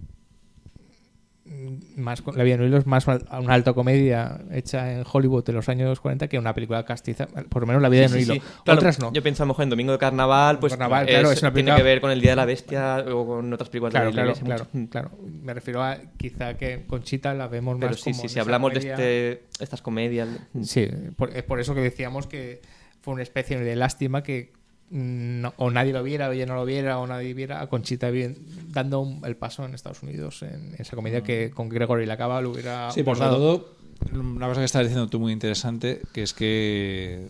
más la vida de hilo es más a una alta comedia hecha en Hollywood de los años 40 que una película castiza, por lo menos la vida de hilo, Otras no. Yo pensamos en Domingo de Carnaval, pues tiene que ver con el Día de la Bestia o con otras películas claro, de Claro, claro, Me refiero a quizá que Conchita la vemos Pero más como si hablamos de este, estas comedias. Sí, es por eso que decíamos que fue una especie de lástima que o nadie lo viera, o ella no lo viera, o nadie viera a Conchita bien, dando el paso en Estados Unidos, en, esa comedia ah. que con Gregory la cabal hubiera. Sí, por todo, una cosa que estás diciendo tú muy interesante, que es que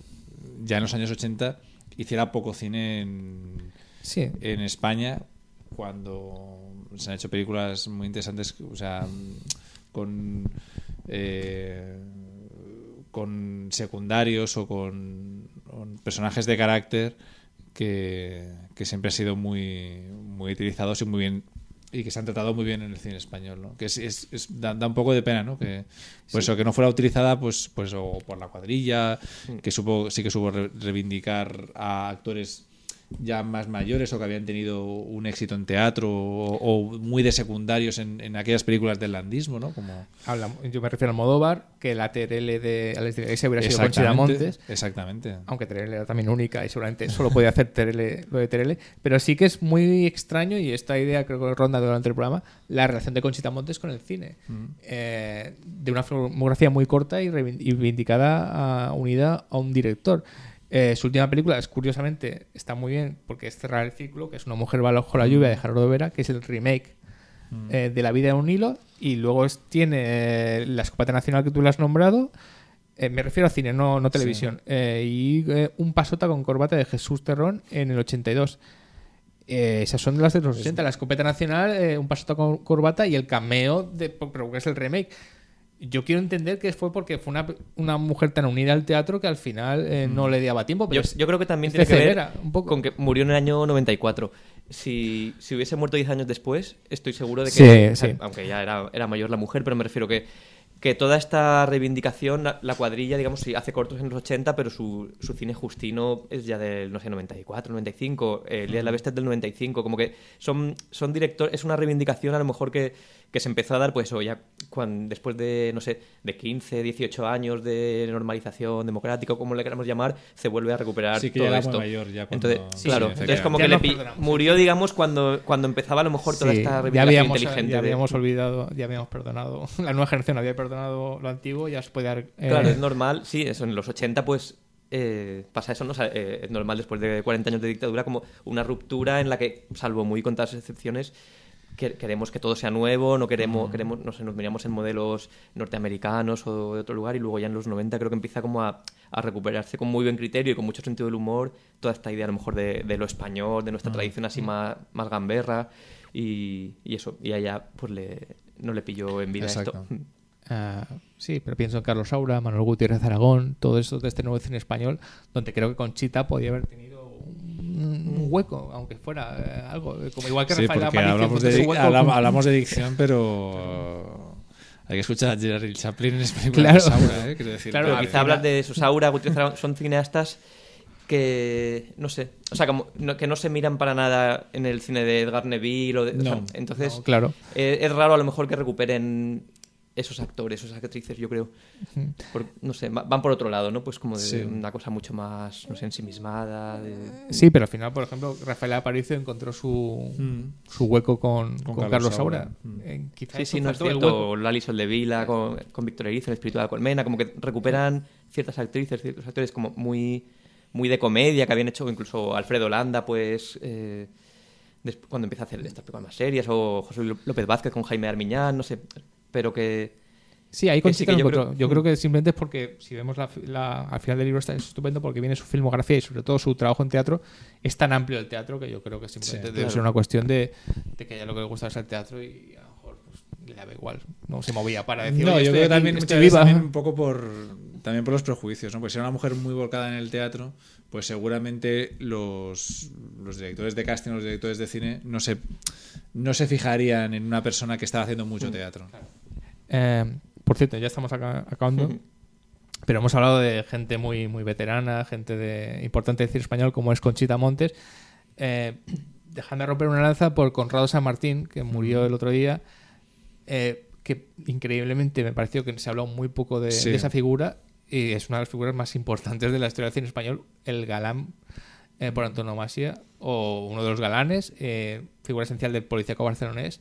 ya en los años 80 hiciera poco cine en, España, cuando se han hecho películas muy interesantes, o sea, con. Eh, con secundarios o con personajes de carácter que, siempre ha sido muy, muy utilizados y muy bien y que se han tratado muy bien en el cine español, ¿no? Que es, es, da, un poco de pena, ¿no? Que por que no fuera utilizada, pues, pues por la cuadrilla, mm. que supo sí que supo reivindicar a actores ya más mayores o que habían tenido un éxito en teatro o, muy de secundarios en, aquellas películas del landismo, ¿no? Como... yo me refiero a Modóvar, que la TRL de Alex de hubiera sido Conchita Montes. Exactamente. Aunque TRL era también única y seguramente solo podía hacer lo de TRL. Pero sí que es muy extraño, y esta idea creo que ronda durante el programa, la relación de Conchita Montes con el cine. Mm. Eh, de una filmografía muy corta y reivindicada, a, ah, unida a un director. Eh, su última película es curiosamente, está muy bien porque es cerrar el Ciclo que es Una mujer va bajo la mm. lluvia de Gerardo Vera, que es el remake mm. eh, de La vida de un hilo, y luego tiene eh, La escopeta nacional que tú le has nombrado, me refiero a cine, no, televisión, y Un pasota con corbata de Jesús Terrón en el 82. esas son de las de los 80, La escopeta nacional, Un pasota con corbata y el cameo, de, porque es el remake yo quiero entender que fue porque fue una, una mujer tan unida al teatro que al final eh, mm. no le daba tiempo. Pero yo, creo que también tiene que ver un poco. con que murió en el año 94. Si, si hubiese muerto 10 años después, estoy seguro de que... Aunque ya era, mayor la mujer, pero me refiero que que toda esta reivindicación, la, cuadrilla, digamos, sí, hace cortos en los 80, pero su, su cine justino es ya del, no sé, 94, 95, El Día de la Bestia es del 95, como que son directores, es una reivindicación a lo mejor que que se empezó a dar, pues o ya cuando, después de, no sé, de 15, 18 años de normalización democrática, como le queramos llamar, se vuelve a recuperar sí, todo esto. Mayor ya Entonces, claro, entonces como que murió, digamos, cuando, cuando empezaba a lo mejor toda esta reivindicación inteligente. Ya habíamos olvidado, ya habíamos perdonado, la nueva generación había perdonado lo antiguo, ya se puede dar... Eh, claro, es normal, sí, eso en los 80 pues eh, pasa eso, ¿no? Eh, es normal después de 40 años de dictadura como una ruptura en la que, salvo muy contadas excepciones, queremos que todo sea nuevo, no queremos, queremos no sé, nos miramos en modelos norteamericanos o de otro lugar y luego ya en los 90 creo que empieza como a, recuperarse con muy buen criterio y con mucho sentido del humor toda esta idea a lo mejor de, lo español, de nuestra ah, tradición así mm. más, más gamberra y, eso, y allá pues le, no le pilló en vida esto. Ah, sí, pero pienso en Carlos Aura, Manuel Gutiérrez Aragón, todo eso de este nuevo cine español, donde creo que Conchita podía haber tenido hueco, aunque fuera eh, algo. Eh, como igual que Rafael porque pues hablamos de, dicción, pero. Hay que escuchar a Jerry Chaplin en español. Claro, Saura, ¿eh? quizá hablan de S.A.U.R.A., son cineastas que no sé, o sea, como, que no se miran para nada en el cine de Edgar Neville. O entonces, eh, es raro a lo mejor que recuperen esos actores, esas actrices, yo creo, no sé, van por otro lado, ¿no? Pues como de una cosa mucho más, no sé, ensimismada. Sí, pero al final, por ejemplo, Rafael Aparicio encontró su, mm. su hueco con, Carlos Saura. Mm. Eh, sí, sí, no es cierto. Lali Soldevila, con, con Víctor Erizo, El espiritual de Colmena, como que recuperan ciertas actrices, ciertos actores como muy, muy de comedia que habían hecho, incluso Alfredo Landa, pues... Eh, cuando empieza a hacer estas películas más serias, o José López Vázquez con Jaime Armiñán, no sé, pero que... Sí, ahí yo, creo... que simplemente es porque, si vemos la, al final del libro, está, es estupendo porque viene su filmografía y sobre todo su trabajo en teatro. Es tan amplio el teatro que yo creo que simplemente debe ser una cuestión de, que ya lo que le gusta es el teatro y a lo mejor pues, le da igual. No se movía para decir. No, yo también, un poco por, también por los prejuicios, ¿no? Porque si era una mujer muy volcada en el teatro, pues seguramente los, directores de casting, los directores de cine, no se, no se fijarían en una persona que estaba haciendo mucho mm. teatro. Eh, por cierto, ya estamos acá, acabando. Pero hemos hablado de gente muy, muy veterana, gente de importante decir español, como es Conchita Montes. dejando eh, dejadme romper una lanza por Conrado San Martín, que murió el otro día. Eh, que increíblemente me pareció que se habló muy poco de, esa figura y es una de las figuras más importantes de la historia del cine español, el galán por antonomasia o uno de los galanes, figura esencial del policíaco barcelonés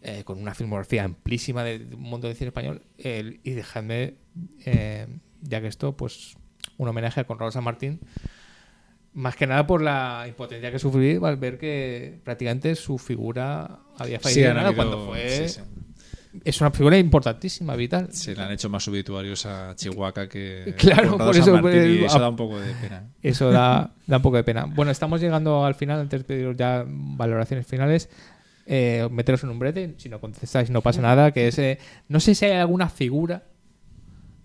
eh, con una filmografía amplísima del mundo del cine español, y dejadme, eh, ya que esto, pues un homenaje a Conrado San Martín, más que nada por la impotencia que sufrí al ver que prácticamente su figura había fallecido cuando fue... Es una figura importantísima, vital. Se le han hecho más subituarios a Chihuahua que. Claro, por eso. San eso da un poco de pena. Eso da, da un poco de pena. Bueno, estamos llegando al final, antes de pedir ya valoraciones finales. Eh, meteros en un brete, si no contestáis no pasa nada, que es, no sé si hay alguna figura,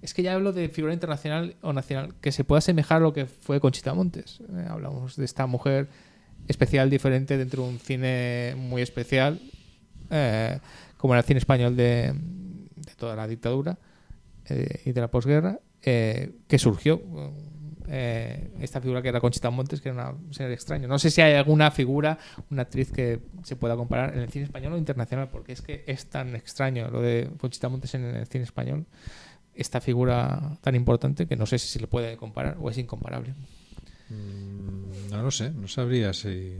es que ya hablo de figura internacional o nacional, que se pueda asemejar a lo que fue Conchita Montes. Eh, hablamos de esta mujer especial, diferente, dentro de un cine muy especial, eh, como era el cine español de toda la dictadura y de la posguerra, que surgió eh, esta figura que era Conchita Montes, que era una ser extraño, No sé si hay alguna figura, una actriz que se pueda comparar en el cine español o internacional, porque es que es tan extraño lo de Conchita Montes en el cine español, esta figura tan importante que no sé si se le puede comparar o es incomparable. Mm, no lo sé, no sabría si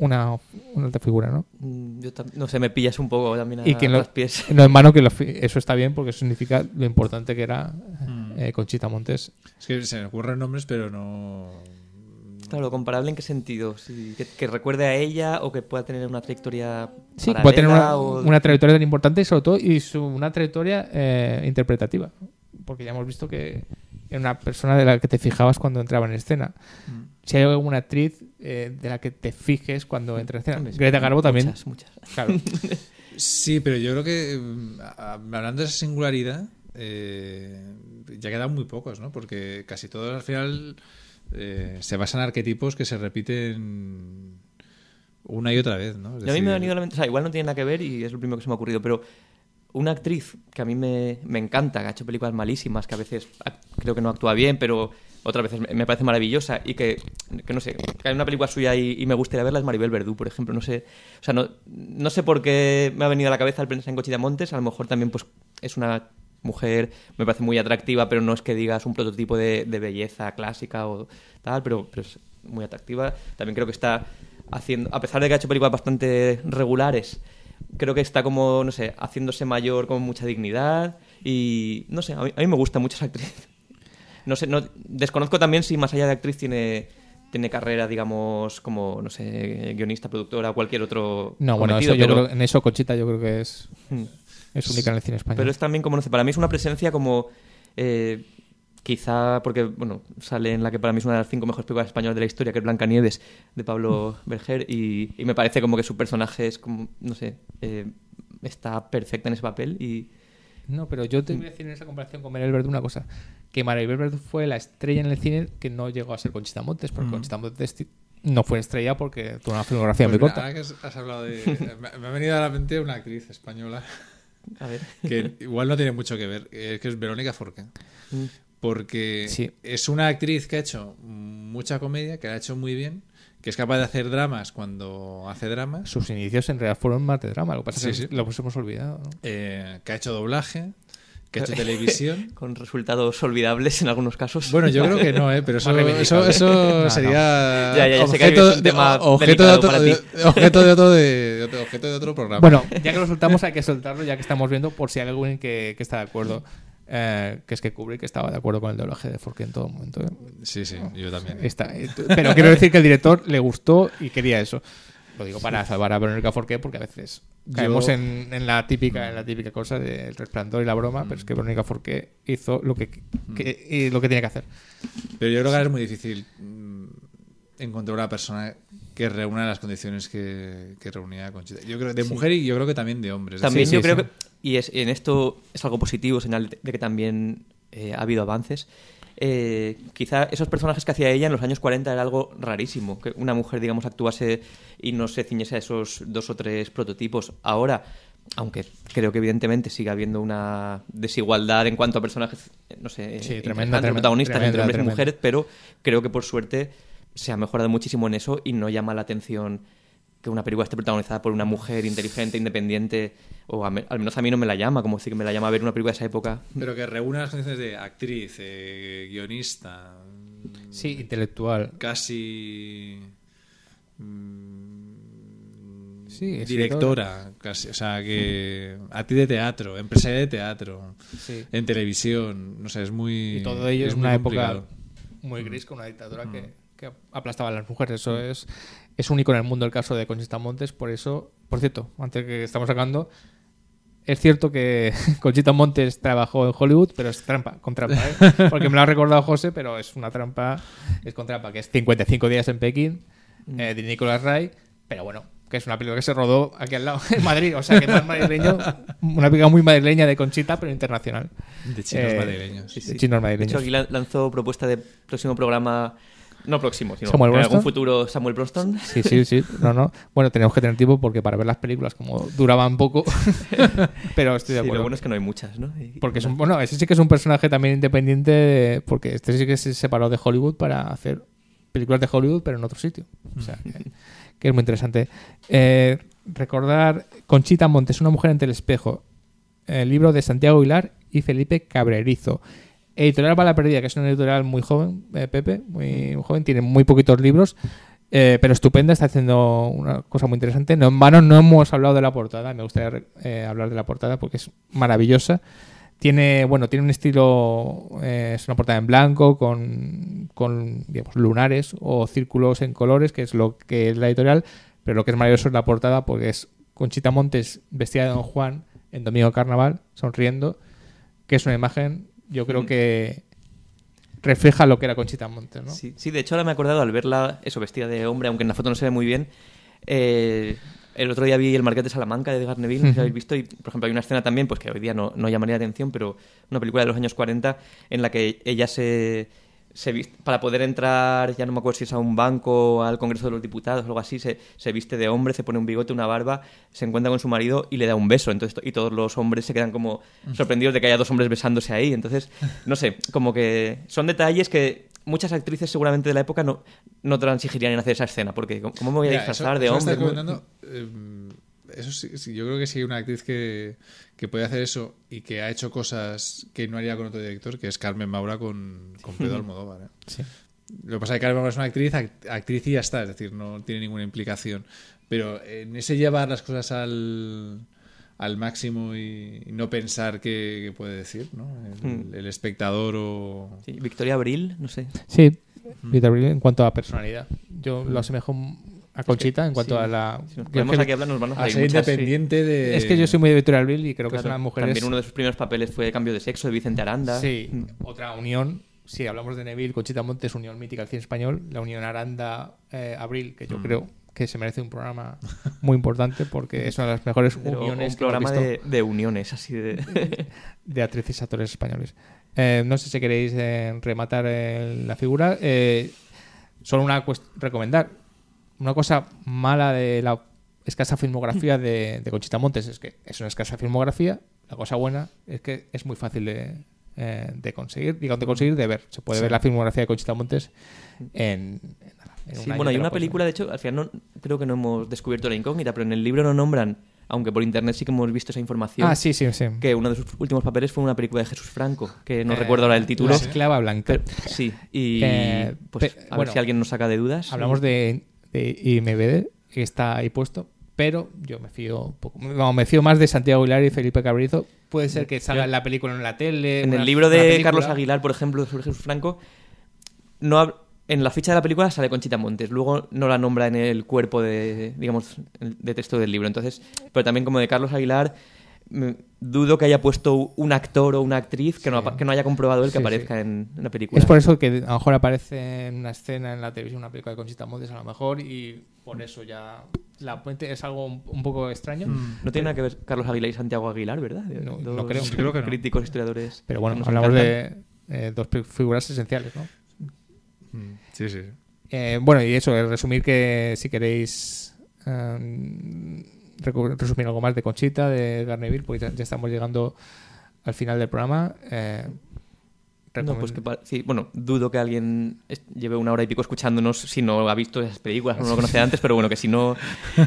una, una alta figura, ¿no? Mm, no sé, me pillas un poco también y que los, pies. En mano que eso está bien porque significa lo importante que era eh, eh, Conchita Montes. Es que se me ocurren nombres, pero no. Claro, comparable en qué sentido, que, recuerde a ella o que pueda tener una trayectoria. Sí, puede tener una, trayectoria tan importante y sobre todo y una trayectoria eh, interpretativa, porque ya hemos visto que era una persona de la que te fijabas cuando entraba en escena. Mm. Si hay alguna actriz eh, de la que te fijes cuando entra en escena. Greta Garbo también. Muchas, muchas. Claro. sí, pero yo creo que mm, hablando de esa singularidad, eh, ya quedan muy pocos, ¿no? Porque casi todos al final eh, se basan en arquetipos que se repiten una y otra vez, ¿no? A mí me ha venido a o sea, igual no tiene nada que ver y es lo primero que se me ha ocurrido, pero una actriz que a mí me, me encanta, que ha hecho películas malísimas, que a veces creo que no actúa bien, pero otras veces me parece maravillosa y que, que no sé, hay una película suya y, me gustaría verla es Maribel Verdú, por ejemplo, no sé, o sea, no, no sé por qué me ha venido a la cabeza el pensar en Cochita Montes, a lo mejor también pues es una mujer, me parece muy atractiva, pero no es que digas un prototipo de, belleza clásica o tal, pero, es muy atractiva. También creo que está haciendo, a pesar de que ha hecho películas bastante regulares, creo que está como, no sé, haciéndose mayor con mucha dignidad y, no sé, a mí, me gusta mucho esa actriz. No sé, no, desconozco también si más allá de actriz tiene tiene carrera, digamos, como, no sé, guionista, productora, cualquier otro. No, bueno, eso yo en eso cochita yo creo que es. Hmm. Es única en el cine español. Pero es también, como no sé, para mí es una presencia como... Eh, quizá porque bueno sale en la que para mí es una de las cinco mejores películas españolas de la historia que es Blancanieves de Pablo mm. Berger y, me parece como que su personaje es como no sé eh, está perfecta en ese papel y no pero yo te voy a decir en esa comparación con Maribel Verdú una cosa que Maribel Verdú fue la estrella en el cine que no llegó a ser Conchita Montes porque mm. Conchita no fue estrella porque tuvo una filmografía pues muy corta me ha venido a la mente una actriz española que igual no tiene mucho que ver. Es que es Verónica Forqué. Mm. Porque es una actriz que ha hecho mucha comedia, que la ha hecho muy bien, que es capaz de hacer dramas cuando hace dramas. Sus inicios en realidad fueron más de drama, lo que pasa es que sí. hemos olvidado. Eh, que ha hecho doblaje, televisión. Con resultados olvidables en algunos casos. Bueno, yo creo que no, ¿eh? pero eso, eso, sería objeto, de, otro, programa. Bueno, ya que lo soltamos, hay que soltarlo, ya que estamos viendo por si hay alguien que, está de acuerdo. Eh, que es que cubre que estaba de acuerdo con el doblaje de Forky en todo momento. ¿eh? Sí, sí, yo también. Eh, pero quiero decir que el director le gustó y quería eso. Lo digo para salvar a Verónica Forqué porque a veces caemos en, la típica la típica cosa del resplandor y la broma, pero es mm. que Verónica Forqué hizo lo que, mm. lo que tiene que hacer. Pero yo creo que ahora es muy difícil mm, encontrar una persona que reúna las condiciones que, que reunía Conchita. Yo creo de mujer y yo creo que también de hombres. También yo creo que y es en esto es algo positivo, señal de que también eh, ha habido avances eh, quizá esos personajes que hacía ella en los años 40 era algo rarísimo, que una mujer, digamos, actuase y no se ciñese a esos dos o tres prototipos. Ahora, aunque creo que evidentemente sigue habiendo una desigualdad en cuanto a personajes, eh, no sé, entre protagonistas entre hombres y mujeres, pero creo que por suerte se ha mejorado muchísimo en eso y no llama la atención que una película esté protagonizada por una mujer inteligente, independiente, o al menos a mí no me la llama, como decir que me la llama a ver una película de esa época. Pero que reúna las condiciones de actriz, eh, guionista. Mm, sí, intelectual. Casi. Mm, sí, directora, casi, o sea, que a ti de teatro, empresaria de teatro, en televisión, no sé, es muy. Y todo ello es, una época muy gris, con una dictadura mm. que aplastaba a las mujeres, eso es es único en el mundo el caso de Conchita Montes, por eso, por cierto, antes que estamos sacando, es cierto que Conchita Montes trabajó en Hollywood, pero es trampa, con trampa, ¿eh? porque me lo ha recordado José, pero es una trampa, es con trampa, que es 55 días en Pekín, mm. eh, de Nicolas Ray, pero bueno, que es una película que se rodó aquí al lado, en Madrid, o sea que no es madrileño, una película muy madrileña de Conchita, pero internacional. De chinos eh, madrileños. Sí, De chinos madrileños. De hecho, aquí lanzó propuesta de próximo programa no próximo, sino algún futuro Samuel Proston. Sí, sí, sí. No, no. Bueno, tenemos que tener tiempo porque para ver las películas, como duraban poco. pero estoy de acuerdo. lo bueno es que no hay muchas, ¿no? porque es bueno, ese sí que es un personaje también independiente, porque este sí que se separó de Hollywood para hacer películas de Hollywood, pero en otro sitio. O sea, que, es muy interesante. Eh, recordar Conchita Montes, una mujer ante el espejo. El libro de Santiago Hilar y Felipe Cabrerizo. Editorial para la Perdida, que es una editorial muy joven, eh, Pepe, muy, joven, tiene muy poquitos libros, eh, pero estupenda, está haciendo una cosa muy interesante. No en vano no hemos hablado de la portada, me gustaría eh, hablar de la portada porque es maravillosa. Tiene, bueno, tiene un estilo, es una portada en blanco con, lunares o círculos en colores, que es lo que es la editorial, pero lo que es maravilloso es la portada porque es Conchita Montes vestida de Don Juan en Domingo Carnaval, sonriendo, que es una imagen yo creo que refleja lo que era Conchita Montes, ¿no? Sí, sí, de hecho ahora me he acordado al verla, eso, vestida de hombre, aunque en la foto no se ve muy bien, eh, el otro día vi El Marqués de Salamanca de Edgar Neville, habéis visto, y por ejemplo hay una escena también, pues que hoy día no, no llamaría la atención, pero una película de los años 40 en la que ella se para poder entrar, ya no me acuerdo si es a un banco al Congreso de los Diputados o algo así, se, viste de hombre, se pone un bigote, una barba, se encuentra con su marido y le da un beso. Entonces, y todos los hombres se quedan como sorprendidos de que haya dos hombres besándose ahí. Entonces, no sé, como que son detalles que muchas actrices seguramente de la época no, no transigirían en hacer esa escena, porque ¿cómo me voy a disfrazar de hombre? Em, eso, eso sí, yo creo que sí, una actriz que que puede hacer eso y que ha hecho cosas que no haría con otro director, que es Carmen Maura con, con Pedro Almodóvar. ¿eh? Lo que pasa es que Carmen Maura es una actriz, actriz y ya está, es decir, no tiene ninguna implicación. Pero en ese llevar las cosas al, al máximo y, no pensar qué, puede decir, ¿no? Hmm. El, espectador o... Sí, Victoria Abril, no sé. Sí, hmm. Victoria Abril en cuanto a personalidad. Yo hmm. lo asemejo a Conchita en cuanto a la. hablar, nos van a, independiente de. Es que yo soy muy de Victoria Abril y creo que es una mujer. También uno de sus primeros papeles fue Cambio de Sexo de Vicente Aranda. Sí, mm. otra unión. Si hablamos de Neville, Conchita Montes, unión mítica al cine español. La unión Aranda-Abril, eh, que yo mm. creo que se merece un programa muy importante porque es una de las mejores uniones. Un programa de, uniones, así de. de actrices y actores españoles. Eh, no sé si queréis eh, rematar la figura. solo una recomendar una cosa mala de la escasa filmografía de, de, Conchita Montes es que es una escasa filmografía. La cosa buena es que es muy fácil de, eh, conseguir, digamos de conseguir, de ver. Se puede ver la filmografía de Conchita Montes en, sí, bueno, hay una película, de hecho, al final no, creo que no hemos descubierto la incógnita, pero en el libro no nombran, aunque por internet sí que hemos visto esa información. Ah, sí, sí, sí. Que uno de sus últimos papeles fue una película de Jesús Franco, que no eh, recuerdo ahora el título. esclava blanca. sí, y eh, pues, a ver si alguien nos saca de dudas. Hablamos de me ve que está ahí puesto, pero yo me fío me fío más de Santiago Aguilar y Felipe Cabrizo. Puede ser que salga en la película en la tele. En el libro de Carlos Aguilar, por ejemplo, de Jesús Franco, no en la ficha de la película sale Conchita Montes, luego no la nombra en el cuerpo de, digamos, de texto del libro. Entonces, pero también como de Carlos Aguilar, dudo que haya puesto un actor o una actriz que, no, haya comprobado el que aparezca en la película. Es por eso que a lo mejor aparece en una escena en la televisión, una película de Conchita Montes a lo mejor, y por eso ya la es algo un, poco extraño. Hmm. No tiene nada que ver Carlos Aguilar y Santiago Aguilar, ¿verdad? No, creo, que críticos, historiadores. Pero bueno, hablamos de eh, dos figuras esenciales, ¿no? Hmm. Sí, sí. Eh, bueno, y eso, resumir que si queréis... Em, resumir algo más de Conchita, de Garneville, porque ya, estamos llegando al final del programa. Eh, pues bueno, dudo que alguien lleve una hora y pico escuchándonos si no ha visto esas películas, no lo conoce antes, pero bueno, que si no,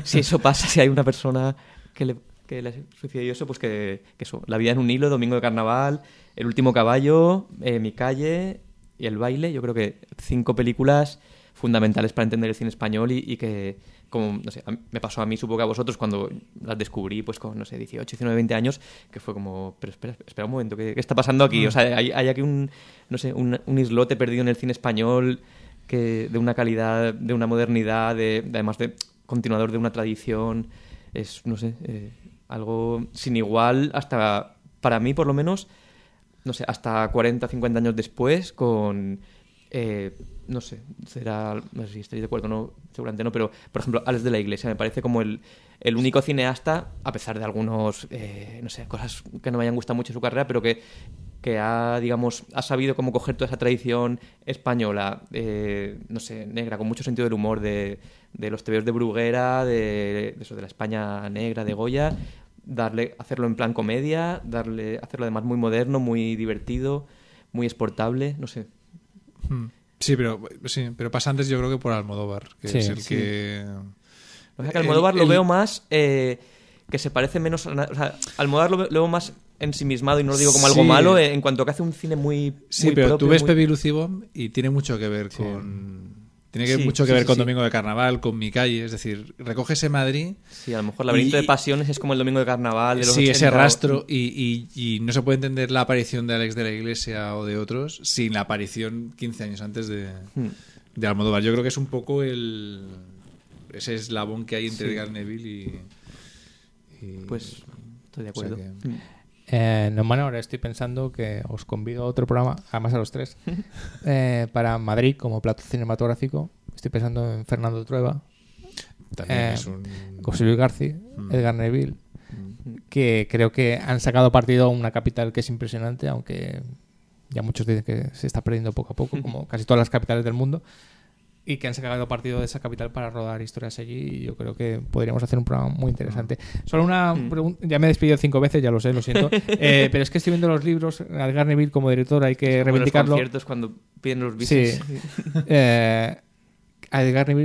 si eso pasa, si hay una persona que le, que le eso, pues que, eso, La vida en un hilo, Domingo de Carnaval, El último caballo, eh, Mi calle y El baile, yo creo que cinco películas fundamentales para entender el cine español y que como, no sé, me pasó a mí, supongo que a vosotros, cuando las descubrí, pues con, no sé, 18, 19, 20 años, que fue como, pero espera, espera un momento, ¿qué, está pasando aquí? O sea, mm. hay, aquí un, no sé, un, islote perdido en el cine español, que de una calidad, de una modernidad, de, además de continuador de una tradición, es, no sé, eh, algo sin igual hasta, para mí por lo menos, no sé, hasta 40, 50 años después, con eh, no sé, será, no sé si estáis de acuerdo no, seguramente no, pero por ejemplo, Ales de la Iglesia me parece como el, el único cineasta, a pesar de algunos, eh, no sé, cosas que no me hayan gustado mucho en su carrera, pero que, que ha, digamos, ha sabido cómo coger toda esa tradición española, eh, no sé, negra, con mucho sentido del humor, de, de los tebeos de Bruguera, de, eso, de la España negra, de Goya, darle, hacerlo en plan comedia, darle, hacerlo además muy moderno, muy divertido, muy exportable, no sé. Hmm. Sí, pero, sí, pero pasa antes yo creo que por Almodóvar, que es el que... Almodóvar lo veo más... Eh, que se parece menos... O sea, Almodóvar lo veo más ensimismado y no lo digo como algo malo eh, en cuanto que hace un cine muy... Sí, pero tú ves muy... Pepe y tiene mucho que ver con tiene mucho que ver con Domingo de Carnaval, con mi calle, es decir, recoge ese Madrid. Sí, a lo mejor Laberinto de Pasiones es como el Domingo de Carnaval. De los sí, ese rastro. Y, no se puede entender la aparición de Alex de la Iglesia o de otros sin la aparición 15 años antes hmm. de, Almodóvar. Yo creo que es un poco el ese eslabón que hay entre Garneville y, Pues estoy de acuerdo. Hmm. Eh, no, ahora estoy pensando que os convido a otro programa, además a los tres, eh, para Madrid como plato cinematográfico. Estoy pensando en Fernando Trueba, eh, José Luis García, mm. Edgar Neville, mm. que creo que han sacado partido a una capital que es impresionante, aunque ya muchos dicen que se está perdiendo poco a poco, como casi todas las capitales del mundo y que han sacado partido de esa capital para rodar historias allí y yo creo que podríamos hacer un programa muy interesante. Solo una mm. pregunta, ya me he despedido cinco veces, ya lo sé, lo siento, eh, pero es que estoy viendo los libros, al Neville como director hay que reivindicarlo. Los conciertos cuando piden los bises. Eh,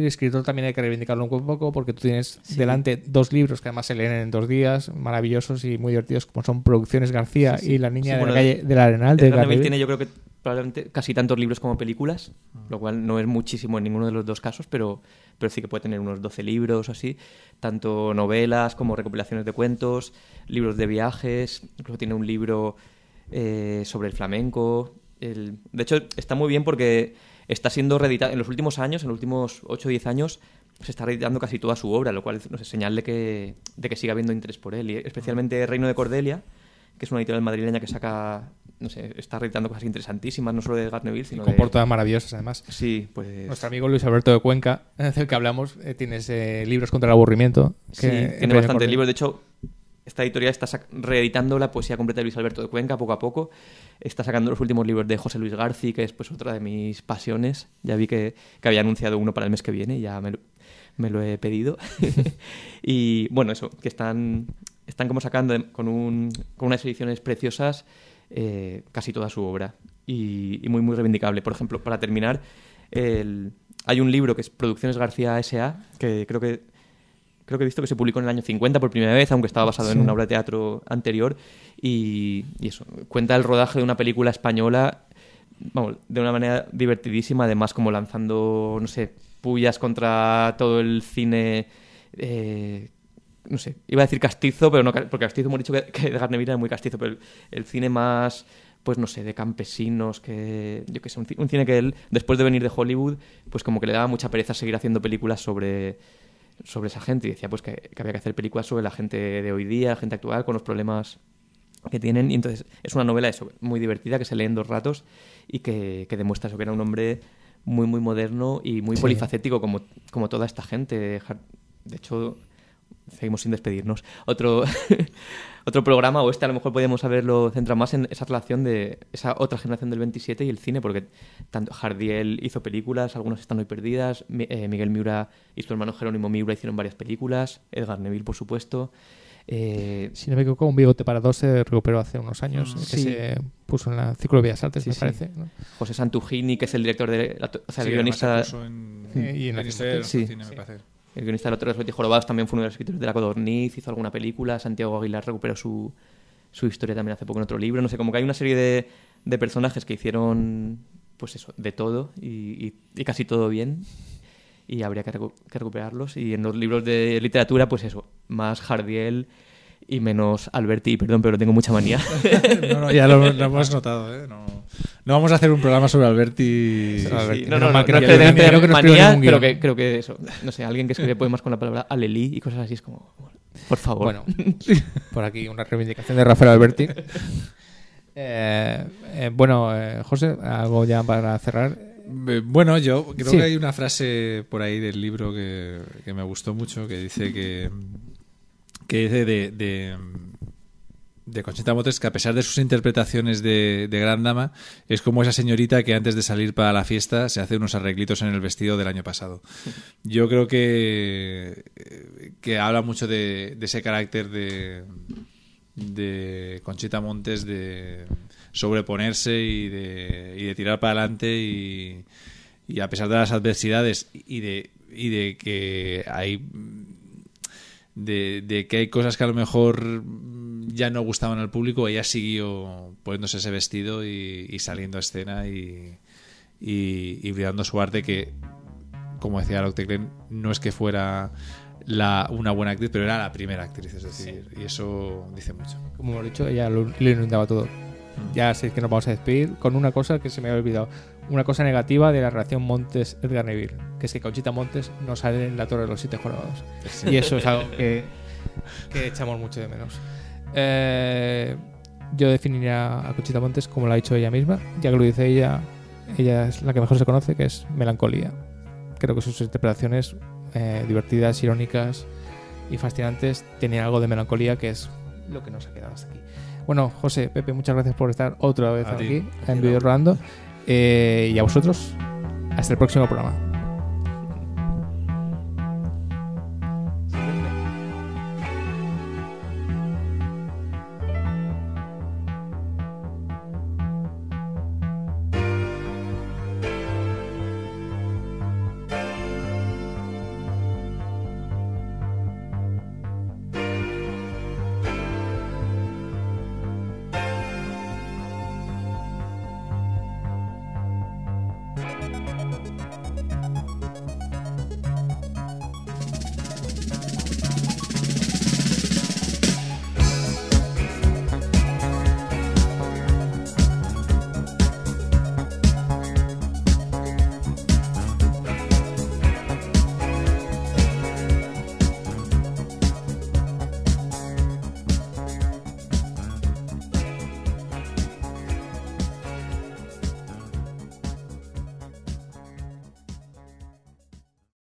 escritor, también hay que reivindicarlo un poco porque tú tienes delante dos libros que además se leen en dos días, maravillosos y muy divertidos, como son Producciones García y La Niña de, la del Arenal. de Neville tiene yo creo que probablemente casi tantos libros como películas, mm. lo cual no es muchísimo en ninguno de los dos casos, pero, pero sí que puede tener unos 12 libros así, tanto novelas como recopilaciones de cuentos, libros de viajes, incluso tiene un libro eh, sobre el flamenco. De hecho, está muy bien porque está siendo reeditado en los últimos años, en los últimos 8 o 10 años, se está reeditando casi toda su obra, lo cual no señal de que, de que sigue habiendo interés por él, y especialmente Reino de Cordelia, que es una editorial madrileña que saca no sé, está reeditando cosas interesantísimas, no solo de Garneville, sino y con maravillosas además. Sí, pues... Nuestro amigo Luis Alberto de Cuenca, del que hablamos, tienes eh, tiene Libros contra el aburrimiento. sí, tiene bastantes libros, de hecho... Esta editorial está reeditando la poesía completa de Luis Alberto de Cuenca poco a poco. Está sacando los últimos libros de José Luis García, que es pues otra de mis pasiones. Ya vi que, que había anunciado uno para el mes que viene, ya me lo, me lo he pedido. y bueno, eso, que están, están como sacando em, con, un, con unas ediciones preciosas eh, casi toda su obra y, muy, muy reivindicable. Por ejemplo, para terminar, hay un libro que es Producciones García S.A., que creo que creo que he visto que se publicó en el año 50 por primera vez, aunque estaba basado en una obra de teatro anterior. Y, eso, cuenta el rodaje de una película española, vamos, de una manera divertidísima, además como lanzando, no sé, pullas contra todo el cine eh, no sé, iba a decir castizo, pero no, porque castizo hemos dicho que, que Edgar es muy castizo, pero el, cine más, pues no sé, de campesinos, que yo que sé, un, cine que él, después de venir de Hollywood, pues como que le daba mucha pereza seguir haciendo películas sobre, sobre esa gente y decía pues que, había que hacer películas sobre la gente de hoy día, la gente actual, con los problemas que tienen. Y entonces es una novela eso, muy divertida, que se lee en dos ratos y que, demuestra eso, que era un hombre muy, muy moderno y muy polifacético como, como toda esta gente. De hecho, seguimos sin despedirnos, otro, otro programa, o este a lo mejor podemos haberlo centrado más en esa relación de esa otra generación del 27 y el cine, porque tanto Jardiel hizo películas, algunas están hoy perdidas, eh, Miguel Miura y su hermano Jerónimo Miura hicieron varias películas, Edgar Neville, por supuesto. Eh, si no me equivoco, un bigote para dos se recuperó hace unos años, mm, eh, que se puso en la Círculo de Bellas Artes, me parece. José Santugini, que es el director de, la, o guionista. y en, la del cine, me parece el guionista de caso, Betty Jorobados también fue uno de los escritores de La Codorniz, hizo alguna película, Santiago Aguilar recuperó su, su historia también hace poco en otro libro, no sé, como que hay una serie de, de personajes que hicieron, pues eso, de todo y, casi todo bien y habría que, recuperarlos. Y en los libros de literatura, pues eso, más Jardiel y menos Alberti, perdón, pero tengo mucha manía. ya lo, lo hemos notado, ¿eh? No. No vamos a hacer un programa sobre Alberti. No, no, no, que creo, que no creo que eso. No sé, alguien que escribe poemas con la palabra alelí y cosas así es como. Por favor. Bueno, por aquí una reivindicación de Rafael Alberti. Eh, eh, bueno, eh, José, algo ya para cerrar. Bueno, yo creo que hay una frase por ahí del libro que, me gustó mucho que dice que, que dice de de Conchita Montes que a pesar de sus interpretaciones de, gran dama, es como esa señorita que antes de salir para la fiesta se hace unos arreglitos en el vestido del año pasado. Yo creo que, eh, que habla mucho de, ese carácter de, de Conchita Montes de sobreponerse y de, tirar para adelante y, a pesar de las adversidades y de, y de que hay de, que hay cosas que a lo mejor ya no gustaban al público, ella siguió poniéndose ese vestido y, saliendo a escena y, y, brindando su arte que, como decía no es que fuera la, una buena actriz, pero era la primera actriz, es decir, y eso dice mucho. Como hemos dicho, ella lo, inundaba todo. Mm. Ya sé que nos vamos a despedir con una cosa que se me ha olvidado una cosa negativa de la relación Montes-Edgar Neville, que es que Conchita Montes no sale en la Torre de los Siete jornados Y eso es algo que, echamos mucho de menos. Eh, yo definiría a Conchita Montes como lo ha dicho ella misma, ya que lo dice ella, ella es la que mejor se conoce, que es melancolía. Creo que sus interpretaciones eh, divertidas, irónicas y fascinantes tienen algo de melancolía, que es lo que nos ha quedado hasta aquí. Bueno, José, Pepe, muchas gracias por estar otra vez aquí en Video Rolando. Eh, y a vosotros, hasta el próximo programa.